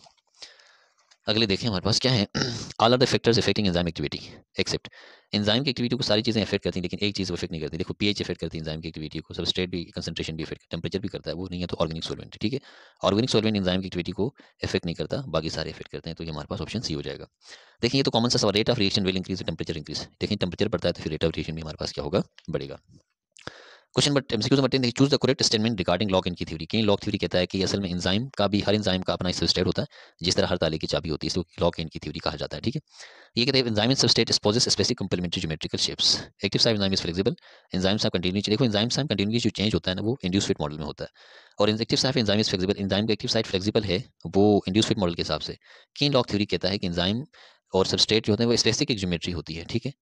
अगले देखें हमारे पास क्या है all are the factors affecting enzyme activity except enzyme की एक्टिविटी को सारी चीज़ें इफेक्ट करती हैं लेकिन एक चीज़ को इफेक्ट नहीं करती देखो पीएच इफेक्ट करती है एंजाइम की एक्टिविटी को सब स्टेट भी कंसंट्रेशन भी इफेक्ट टेम्परेचर भी करता है वो नहीं है तो ऑर्गेनिक सोलवेंट ठीक है ऑर्गेनिक सोलवेंट एंजाइम की एक्टिविटी को इफेक्ट नहीं करता बाकी सारे इफेक्ट करते हैं तो ये हमारे पास ऑप्शन सी हो जाएगा देखिए तो कॉमन सा rate of reaction will increase temperature increase देखिए टेम्परेचर बढ़ता है तो फिर रेट ऑफ रिएक्शन भी हमारे पास क्या होगा बढ़ेगा question but MCQ number 10 choose the correct statement regarding lock and key theory कहीं लॉक थ्योरी कहता है कि असल में इंजाइम का भी हर इंजाइम का अपना सबस्टेट होता है जिस तरह हर ताले की चाबी होती है इसको लॉक इन की थ्योरी कहा जाता है ठीक है ये कहते हैं enzyme substrate possess specific specific geometrical shapes active site enzyme is flexible enzyme साहब कंटिन्यू देखो इंजाइम साहब कंटिन्यू जो चेंज होता है ना वो इंड्यूस फिट मॉडल में होता है और इंजेक्टिव site enzyme is flexible enzyme का एक्टिव साइड फ्लेक्सिबल है वो इंड्यूस फिट मॉडल के हिसाब से किन लॉक थ्योरी कहता है कि इंजाइम और सबस्टेट जो होते हैं वो स्पेसिक जोमेट्री होती है ठीक है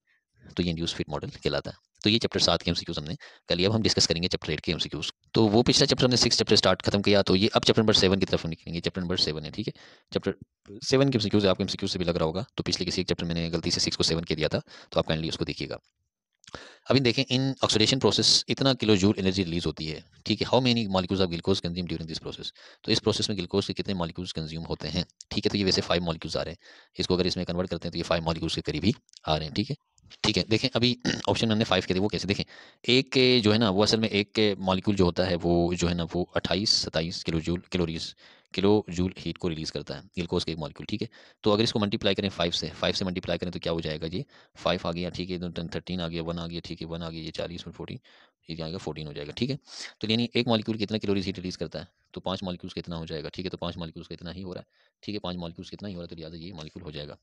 तो ये इंड्यूस फिट मॉडल कहलाता है तो ये चैप्टर सात के एमसीक्यूज हमने कर लिया अब हम डिस्कस करेंगे चैप्टर एट के एमसीक्यूज तो वो पिछला चैप्टर हमने सिक्स चैप्टर स्टार्ट खत्म किया तो ये अब चैप्टर नंबर सेवन की तरफ हम निकलेंगे चैप्टर नंबर सेवन है ठीक है चैप्टर सेवन के एमसीक्यूज आपके एमसीक्यू से भी लग रहा होगा तो पिछले किसी एक चैप्टर मैंने गलती से सिक्स को सेवन के दिया था तो आप काइंडली उसको देखिएगा अभी देखें इन ऑक्सीडेशन प्रोसेस इतना किलो जूल एनर्जी रिलीज होती है ठीक है how many molecules of glucose consume during this process तो इस प्रोसेस में ग्लूकोज के कितने मॉलिक्यूल्स कंज्यूम होते हैं ठीक है तो ये वैसे फाइव मॉलिक्यूल्स आ रहे हैं इसको अगर इसमें कन्वर्ट करते हैं तो ये फाइव मॉलिक्यूल्स के करीब ही आ रहे हैं ठीक है ठीक है देखें अभी ऑप्शन हमने फाइव के थे वो कैसे देखें एक के जो है ना वो असल में एक के मॉलिक्यूल जो होता है वो जो है ना वो अट्ठाईस सत्ताईस kilojoule calories kilojoule heat को रिलीज़ करता है ग्लूकोज का एक मॉलिक्यूल ठीक है तो अगर इसको मल्टीप्लाई करें फाइव से फाइव से मल्टीप्लाई करें तो क्या हो जाएगा जी फाइव आ गया ठीक है टेन तो थर्टीन आ गया वन आ गया ठीक है वन आ गया ये चालीस वन फोर्टीन ये आएगा फोर्टीन हो जाएगा ठीक है तो यानी एक मॉलिक्यूल कितना किलोरीज हीट रिलीज़ करता है तो पाँच मॉलिक्यूल्स कितना हो जाएगा ठीक है तो पाँच का इतना ही हो रहा है ठीक है पाँच मॉलिक्यूल्स कितना ही हो रहा है तो लिहाजा ये मॉलिक्यूल हो जाएगा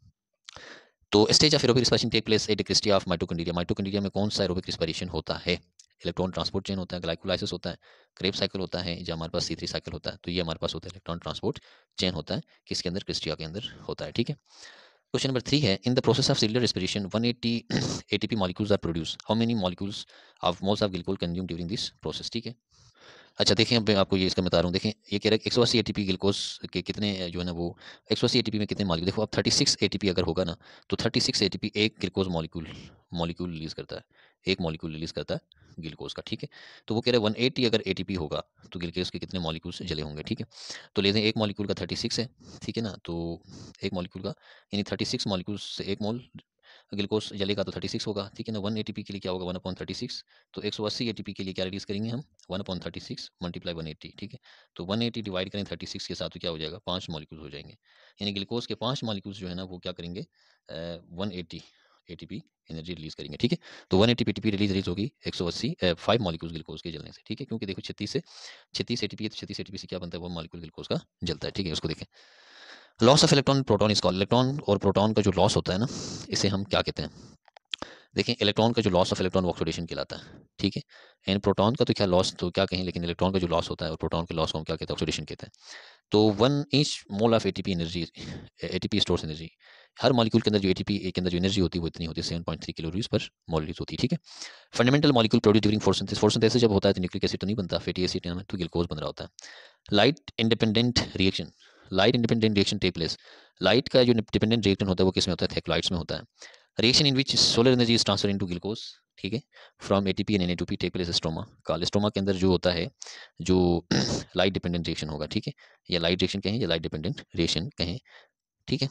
तो stage of aerobic respiration take place at cristae of mitochondria mitochondria में कौन सा एरोबिक रिस्पायरेशन होता है इलेक्ट्रॉन ट्रांसपोर्ट चेन होता है ग्लाइकोलाइसिस होता है क्रेप साइकिल होता है या हमारे पास सी थ्री साइकिल होता है तो ये हमारे पास होता है इलेक्ट्रॉन ट्रांसपोर्ट चेन होता है किसके अंदर क्रिस्टिया के अंदर होता है ठीक है क्वेश्चन नंबर थ्री है in the process of cellular respiration 180 P molecules are produce how many molecules of most of glucose consume during this process ठीक है अच्छा देखें अब मैं आपको ये इसका बता रहा हूँ देखें ये कह रहा है एक सौ अस्सी ए टी पी ग्लूकोज के कितने जो है ना वो एक सौ अस्सी ए टी पी में कितने मालिक देखो अब thirty six A T P अगर होगा ना तो thirty six A T P एक ग्लूकोज मॉलिक्यूल मॉलिक्यूल रिलीज़ करता है एक मॉलिक्यूल रिलीज करता है ग्लूकोज का ठीक है तो वो कह रहे हैं वन अगर ए होगा तो ग्लूकोज के कितने मॉलिक्यूल्स जले होंगे ठीक है तो ले दें एक मॉलिक्यूल का थर्टी सिक्स है ठीक है ना तो एक मॉलिक्यूल का यानी थर्टी सिक्स से एक मॉल ग्लूकोज जलेगा तो 36 होगा ठीक है ना वन एटीपी के लिए क्या होगा वन अपॉइंट थर्टी सिक्स तो एक सौ अस्सी एटीपी के लिए क्या रिलीज़ करेंगे हम one appoint thirty six multiply one eighty ठीक है तो वन एटी डिवाइड करें थर्टी सिक्स के साथ तो क्या हो जाएगा पाँच मालिकूल हो जाएंगे यानी ग्लूकोज के पाँच मॉलिक्यूल्स जो है ना वो क्या करेंगे one A T P energy release करेंगे ठीक है तो one T P release release होगी एक सौ अस्सी फाइव मालिक्यूल ग्लूकोज के जलने से ठीक है क्योंकि देखो छत्तीस से छत्तीस एटीपी है तो छत्तीस एटीपी से क्या बनता है वो मालिकूल ग्लूकोज का जलता है ठीक है उसको देखें लॉस ऑफ इलेक्ट्रॉन प्रोटोन इसको इलेक्ट्रॉन और प्रोटोन का जो लॉस होता है ना इसे हम क्या कहते हैं देखिए इलेक्ट्रॉन का जो लॉस ऑफ इलेक्ट्रॉन ऑक्सीडेशन कहलाता है ठीक है एंड प्रोटॉन का तो क्या लॉस तो क्या कहें लेकिन इलेक्ट्रॉन का जो लॉस होता है और प्रोटॉन के लॉस को हम क्या कहते हैं ऑक्सीडेशन कहते हैं तो one inch mole of ATP energy ATP stores energy हर मॉलिक्यूल के अंदर जो एटीपी के अंदर जो एनर्जी होती है वो इतनी होती है सेवन पॉइंट थ्री किलोरीज पर मॉलिक्यूल होती है ठीक है fundamental molecule produce during photosynthesis photosynthesis जब होता है तो न्यूक्लिक एसिड तो नहीं बनता फैटी एसिड तो ग्लूकोज बन रहा होता है light independent reaction light independent reaction take place light का जो डिपेंडेंट रिएक्शन होता है वो किस में होता है थेक्लाइट्स में होता है reaction in which solar energy is transfer into glucose ठीक है from A T P N A two P take place stoma called stoma के अंदर जो होता है जो लाइट डिपेंडेंट रिएक्शन होगा ठीक है या लाइट रिएक्शन कहें या लाइट डिपेंडेंट रिएक्शन कहें ठीक है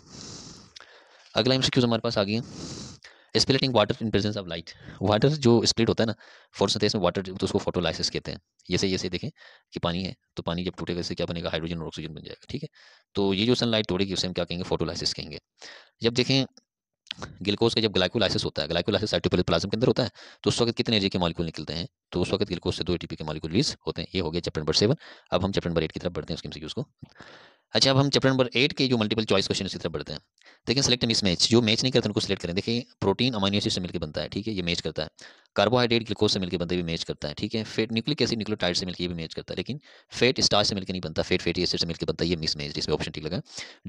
अगला एम हमारे पास आ गया splitting water in presence of light water जो स्प्लिट होता है ना फोटोसिंथेसिस में वाटर तो उसको फोटोलाइसिस कहते हैं जैसे जैसे देखें कि पानी है तो पानी जब टूटेगा इससे क्या बनेगा हाइड्रोजन और ऑक्सीजन बन जाएगा ठीक है तो ये जो सनलाइट टूटेगी उसे हम क्या कहेंगे फोटोलाइसिस कहेंगे जब देखें ग्लूकोज का जब ग्लाइकोलाइसिस होता है ग्लाइकोलाइसिस साइटोप्लाज्म के अंदर होता है तो उस वक्त कितने एनर्जी के मालिकूल निकलते हैं तो उस वक्त ग्लूकोज से दो एटीपी के मालिकूल रिलीज होते हैं ये हो गया चैप्टर नंबर सेवन अब हम चैप्टर नंबर एट की तरफ बढ़ते हैं उसके एमसीक्यूज को अच्छा अब हम चैप्टर नंबर एट के जो मल्टीपल चॉइस क्वेश्चन की तरफ बढ़ते हैं देखिए सिलेक्ट मिस मैच जो मैच नहीं करते उनको सिलेक्ट करें देखिए प्रोटीन अमाइनो एसिड से मिलकर बनता है ठीक है ये मैच करता है कार्बोहाइड्रेट ग्लूकोज से मिलकर बनता है भी मैच करता है ठीक है फेट न्यूक्लिक एसिड न्यूक्लोटाइड से मिलकर भी मैच करता है लेकिन फेट स्टार से मिलकर नहीं बनता फेट फेटी एसिड से मिलकर बनता है ये मिस मैच इसमें ऑप्शन ठीक लगा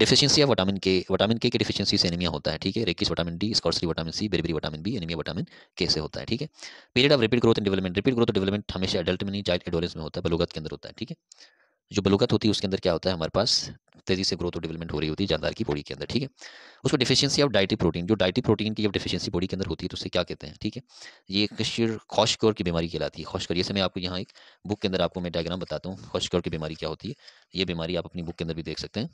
deficiency of vitamin K vitamin K deficiency से एनिमिया होता है ठीक है rickets vitamin D scurvy vitamin C beriberi vitamin B anaemia vitamin K से होता है ठीक है period of rapid growth and development rapid growth development हमेशा एडल्ट में नहीं चाइल्ड एडोलेंस में होता है बलोगत के अंदर होता है ठीक है जो बलुगत होती है उसके अंदर क्या होता है हमारे पास तेजी से ग्रोथ और डेवलपमेंट हो रही होती है जानदार की बॉडी के अंदर ठीक है उसको डिफिशियंसी ऑफ डाइटी प्रोटीन जो डाइटी प्रोटीन की जब डिफिशियंसी बॉडी के अंदर होती है तो उसे क्या कहते हैं ठीक है ये कशिर खौशकोर की बीमारी कहलाती है खौशकोर जैसे मैं आपको यहाँ एक बुक के अंदर आपको मैं डायग्राम बताता हूँ खौशकोर की बीमारी क्या होती है ये बीमारी आप अपनी बुक के अंदर भी देख सकते हैं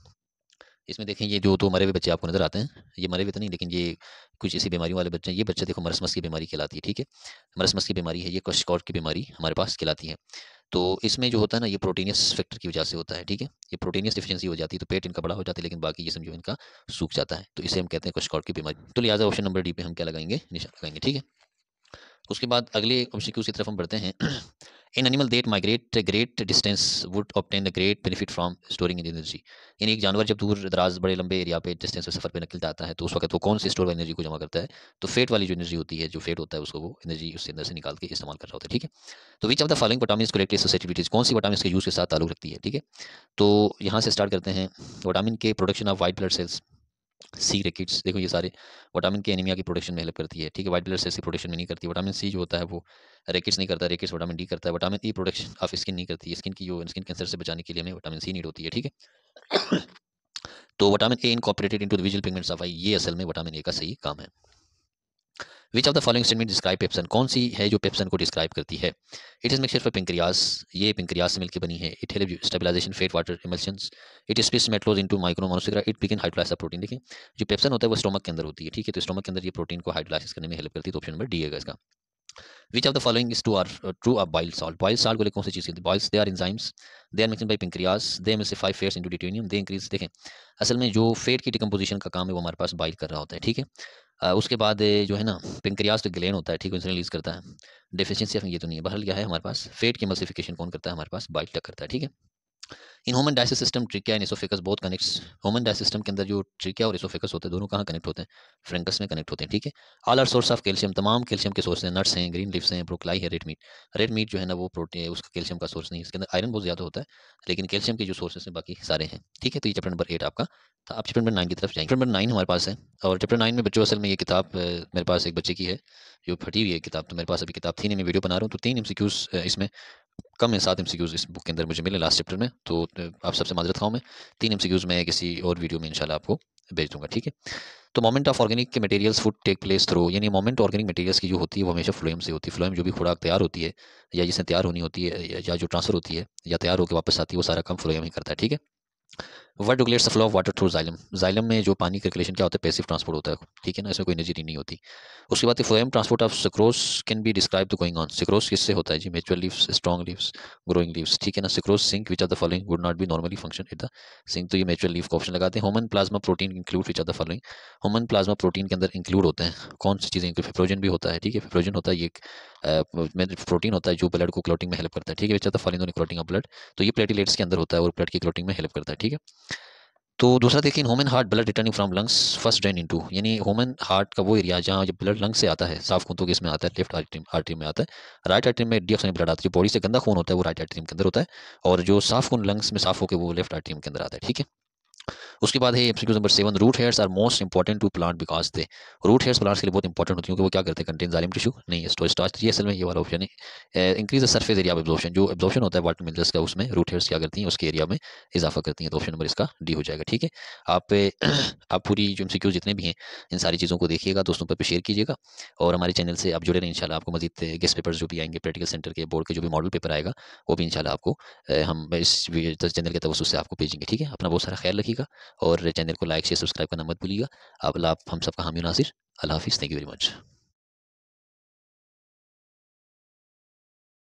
इसमें देखें ये जो तो मरे हुए बच्चे आपको नजर आते हैं ये मरे हुए तो नहीं लेकिन ये कुछ इसी बीमारियों वाले बच्चे हैं ये बच्चे देखो मरसमस की बीमारी कहलाती है ठीक है मरसमस की बीमारी है ये कशकौर की बीमारी हमारे पास कहलाती है तो इसमें जो होता है ना ये प्रोटीनियस फैक्टर की वजह से होता है ठीक है ये प्रोटीनियस डिफिशियंसी हो जाती है तो पेट इनका बड़ा हो जाता है लेकिन बाकी जिसम जो इनका सूख जाता है तो इसे हम कहते हैं कुशकॉट की बीमारी तो लिहाजा ऑप्शन नंबर डी पे हम क्या लगाएंगे निशान लगाएंगे ठीक है उसके बाद अगले एमसीक्यूज की तरफ हम बढ़ते हैं in animal that migrate great distance would obtain the great benefit from storing energy यानी एक जानवर जब दूर दराज बड़े लंबे एरिया पे डिस्टेंस पे सफर पे निकल जाता है तो उस वक्त वो कौन सी स्टोर ऑफ एनर्जी को जमा करता है तो फेट वाली जो एनर्जी होती है जो फेट होता है उसको वो एनर्जी उसके अंदर से निकाल के इस्तेमाल कर रहा होता है ठीक है तो which of the following vitamin collective sensitivities कौन सी वटामिन के यूज़ के साथ ताल्लुक रखती है ठीक है तो यहाँ से स्टार्ट करते हैं vitamin K production of white blood cells C rickets देखो ये सारे विटामिन के एनीमिया की प्रोडक्शन में हेल्प करती है ठीक है वाइट ब्लड सेल्स की प्रोडक्शन में नहीं करती विटामिन सी जो होता है वो रेकेट्स नहीं करता रेकेट्स विटामिन डी करता है vitamin E production of skin नहीं करती स्किन की जो स्किन कैंसर से बचाने के लिए हमें विटामिन सी नीड होती है ठीक है तो vitamin A incorporated into visual pigments of eye ये असल में विटामिन ए का सही काम है which of the following statement describe pepsin कौन सी है जो पेप्सन को डिस्क्राइब करती है it is mixer for pancreas ये पिंक्रियास से मिलकर बनी है it help stabilization fat water emulsion it splits maltose into माइक्रोमोनोसिक्रा इट बिगिन हाइड्रोलाइस प्रोटीन देखिए जो पेप्सन होता है वो स्टोमक के अंदर होती है ठीक है तो स्टोमक के अंदर ये प्रोटीन को हाइड्रोलाइसिस करने में हेल्प करती है तो ऑप्शन नंबर डी है इसका Which of the following is true or uh, true of bile salt? Bile salt को लेकर कौन सी चीज़ कहते हैं biles they are enzymes they are mixing by pancreas they emulsify fats into duodenum They increase. देखें असल में जो fat की decomposition का काम है वो हमारे पास बाइल कर रहा होता है ठीक है उसके बाद जो है ना pancreas तो gland होता है ठीक है Insulin release करता है Deficiency ऑफ ये तो नहीं है बहरल क्या है हमारे पास Fat की emulsification कौन करता है हमारे पास बाइल तक करता है ठीक है in human digestive system trachea and oesophagus बहुत कनेक्ट ह्यूमन डाइसिस सिस्टम के अंदर जो ट्रिकिया और इसोफिकस होते हैं दोनों कहाँ कनेक्ट होते हैं फ्रेंकस में कनेक्ट होते हैं ठीक है all are source of calcium तमाम कैल्शियम के सोर्स हैं नट्स हैं ग्रीन लिप्स हैं ब्रोकलाई है रेड मीट रेड मीट जो है ना वो प्रोटीन है उसका कैल्शियम का सोर्स नहीं इसके अंदर आयरन बहुत ज़्यादा होता है लेकिन कैल्शियम के जो सोर्सेस हैं बाकी सारे हैं ठीक है तो ये चैप्टर नंबर एट आपका था आप चैप्टर नंबर नाइन की तरफ जाएंगे चैप्टर नंबर नाइन हमारे पास है और चैप्टर नाइन में बच्चों असल में ये किताब मेरे पास एक बच्चे की है जो फटी हुई है किताब तो मेरे पास अभी किताब थी नहीं मैं वीडियो बना रहा हूँ तो तीन एम इसमें कम है सात एम इस बुक के अंदर मुझे मिले लास्ट चैप्टर में तो आप सबसे माजरत खाऊँ मैं तीन एम मैं किसी और वीडियो में इनशाला आपको भेज दूंगा ठीक है तो मोमेंट ऑफ ऑर्गेनिक के materials food take place through यानी मोमेंट ऑर्गेनिक मटेरियल्स की जो होती है वो हमेशा फ्लोएम से होती है फ्लोएम जो भी खुराक तैयार होती है या जिसने तैयार होनी होती है या जो ट्रांसफर होती है या तैयार होकर वापस आती है वो सारा काम फ्लोएम ही करता है ठीक है what regulates the flow of water through xylem xylem में जो पानी सर्कुलेशन क्या होता है पैसिव ट्रांसपोर्ट होता है ठीक है ना इसमें कोई एनर्जी नहीं होती उसके बाद phloem transport of sucrose can be describe the going on sucrose किससे होता है जी mature leaves strong leaves growing leaves ठीक है ना sucrose sink which are the following would not be normally function it the sink तो ये mature leave का ऑप्शन लगाते हैं human plasma protein include which are the following human plasma protein के अंदर इंक्लूड होते हैं कौन सी चीज़ें इंक्लूड फिप्रोजन भी होता है ठीक है फिप्रोजन होता है ये प्रोटीन होता है जो ब्लड को क्लोटिंग में हेल्प करता है ठीक है which are the following clotting of blood तो ये प्लेटिलेट्स के अंदर होता है और ब्लड की क्लोटिंग में हेल्प करता है ठीक है तो दूसरा देखिए human heart blood returning from lungs first drain into यानी ह्यूमन हार्ट का वो एरिया जहाँ जब ब्लड लंग्स से आता है साफ खून तो किस आता है लेफ्ट आर्टरी आर्टरी में आता है राइट आर्टरी में डीएफ ब्लड आता है जो बॉडी से गंदा खून होता है वो राइट आर्टरी के अंदर होता है और जो साफ खून लंग्स में साफ होकर वो लेफ्ट आर्टरी के अंदर आता है ठीक है उसके बाद है MCQ number seven root hairs are most important to plant because they root hairs plants के लिए बहुत इंपॉर्टेंट होती है क्योंकि वो क्या करते हैं कंटेन जालिम टिश्यू नहीं है स्टार्च ये असल में ये वाला ऑप्शन है increase the surface area of absorption जो एब्जॉर्प्शन होता है वाटर मिनरल्स का उसमें रूट हेयर्स क्या करती हैं उसके एरिया में इजाफा करती हैं तो ऑप्शन नंबर इसका डी हो जाएगा ठीक है आप आप पूरी जो एम जितने भी हैं इन सारी चीज़ों को देखिएगा दोस्तों पर शेयर कीजिएगा और हमारे चैनल से आप जुड़े रहें इंशाल्लाह आपको मजीद गेस्ट पेपर्स जो भी आएंगे प्रैक्टिकल सेंटर के बोर्ड के जो भी मॉडल पेपर आएगा वो भी इंशाल्लाह आपको हम इस चैनल के तवसत से आपको भेजेंगे ठीक है अपना बहुत सारा ख्याल रखिएगा कीजिएगा और चैनल को लाइक से सब्सक्राइब करना मत भूलिएगा अब आप हम सबका हामी नासिर अल्लाह हाफिज़ थैंक यू वेरी मच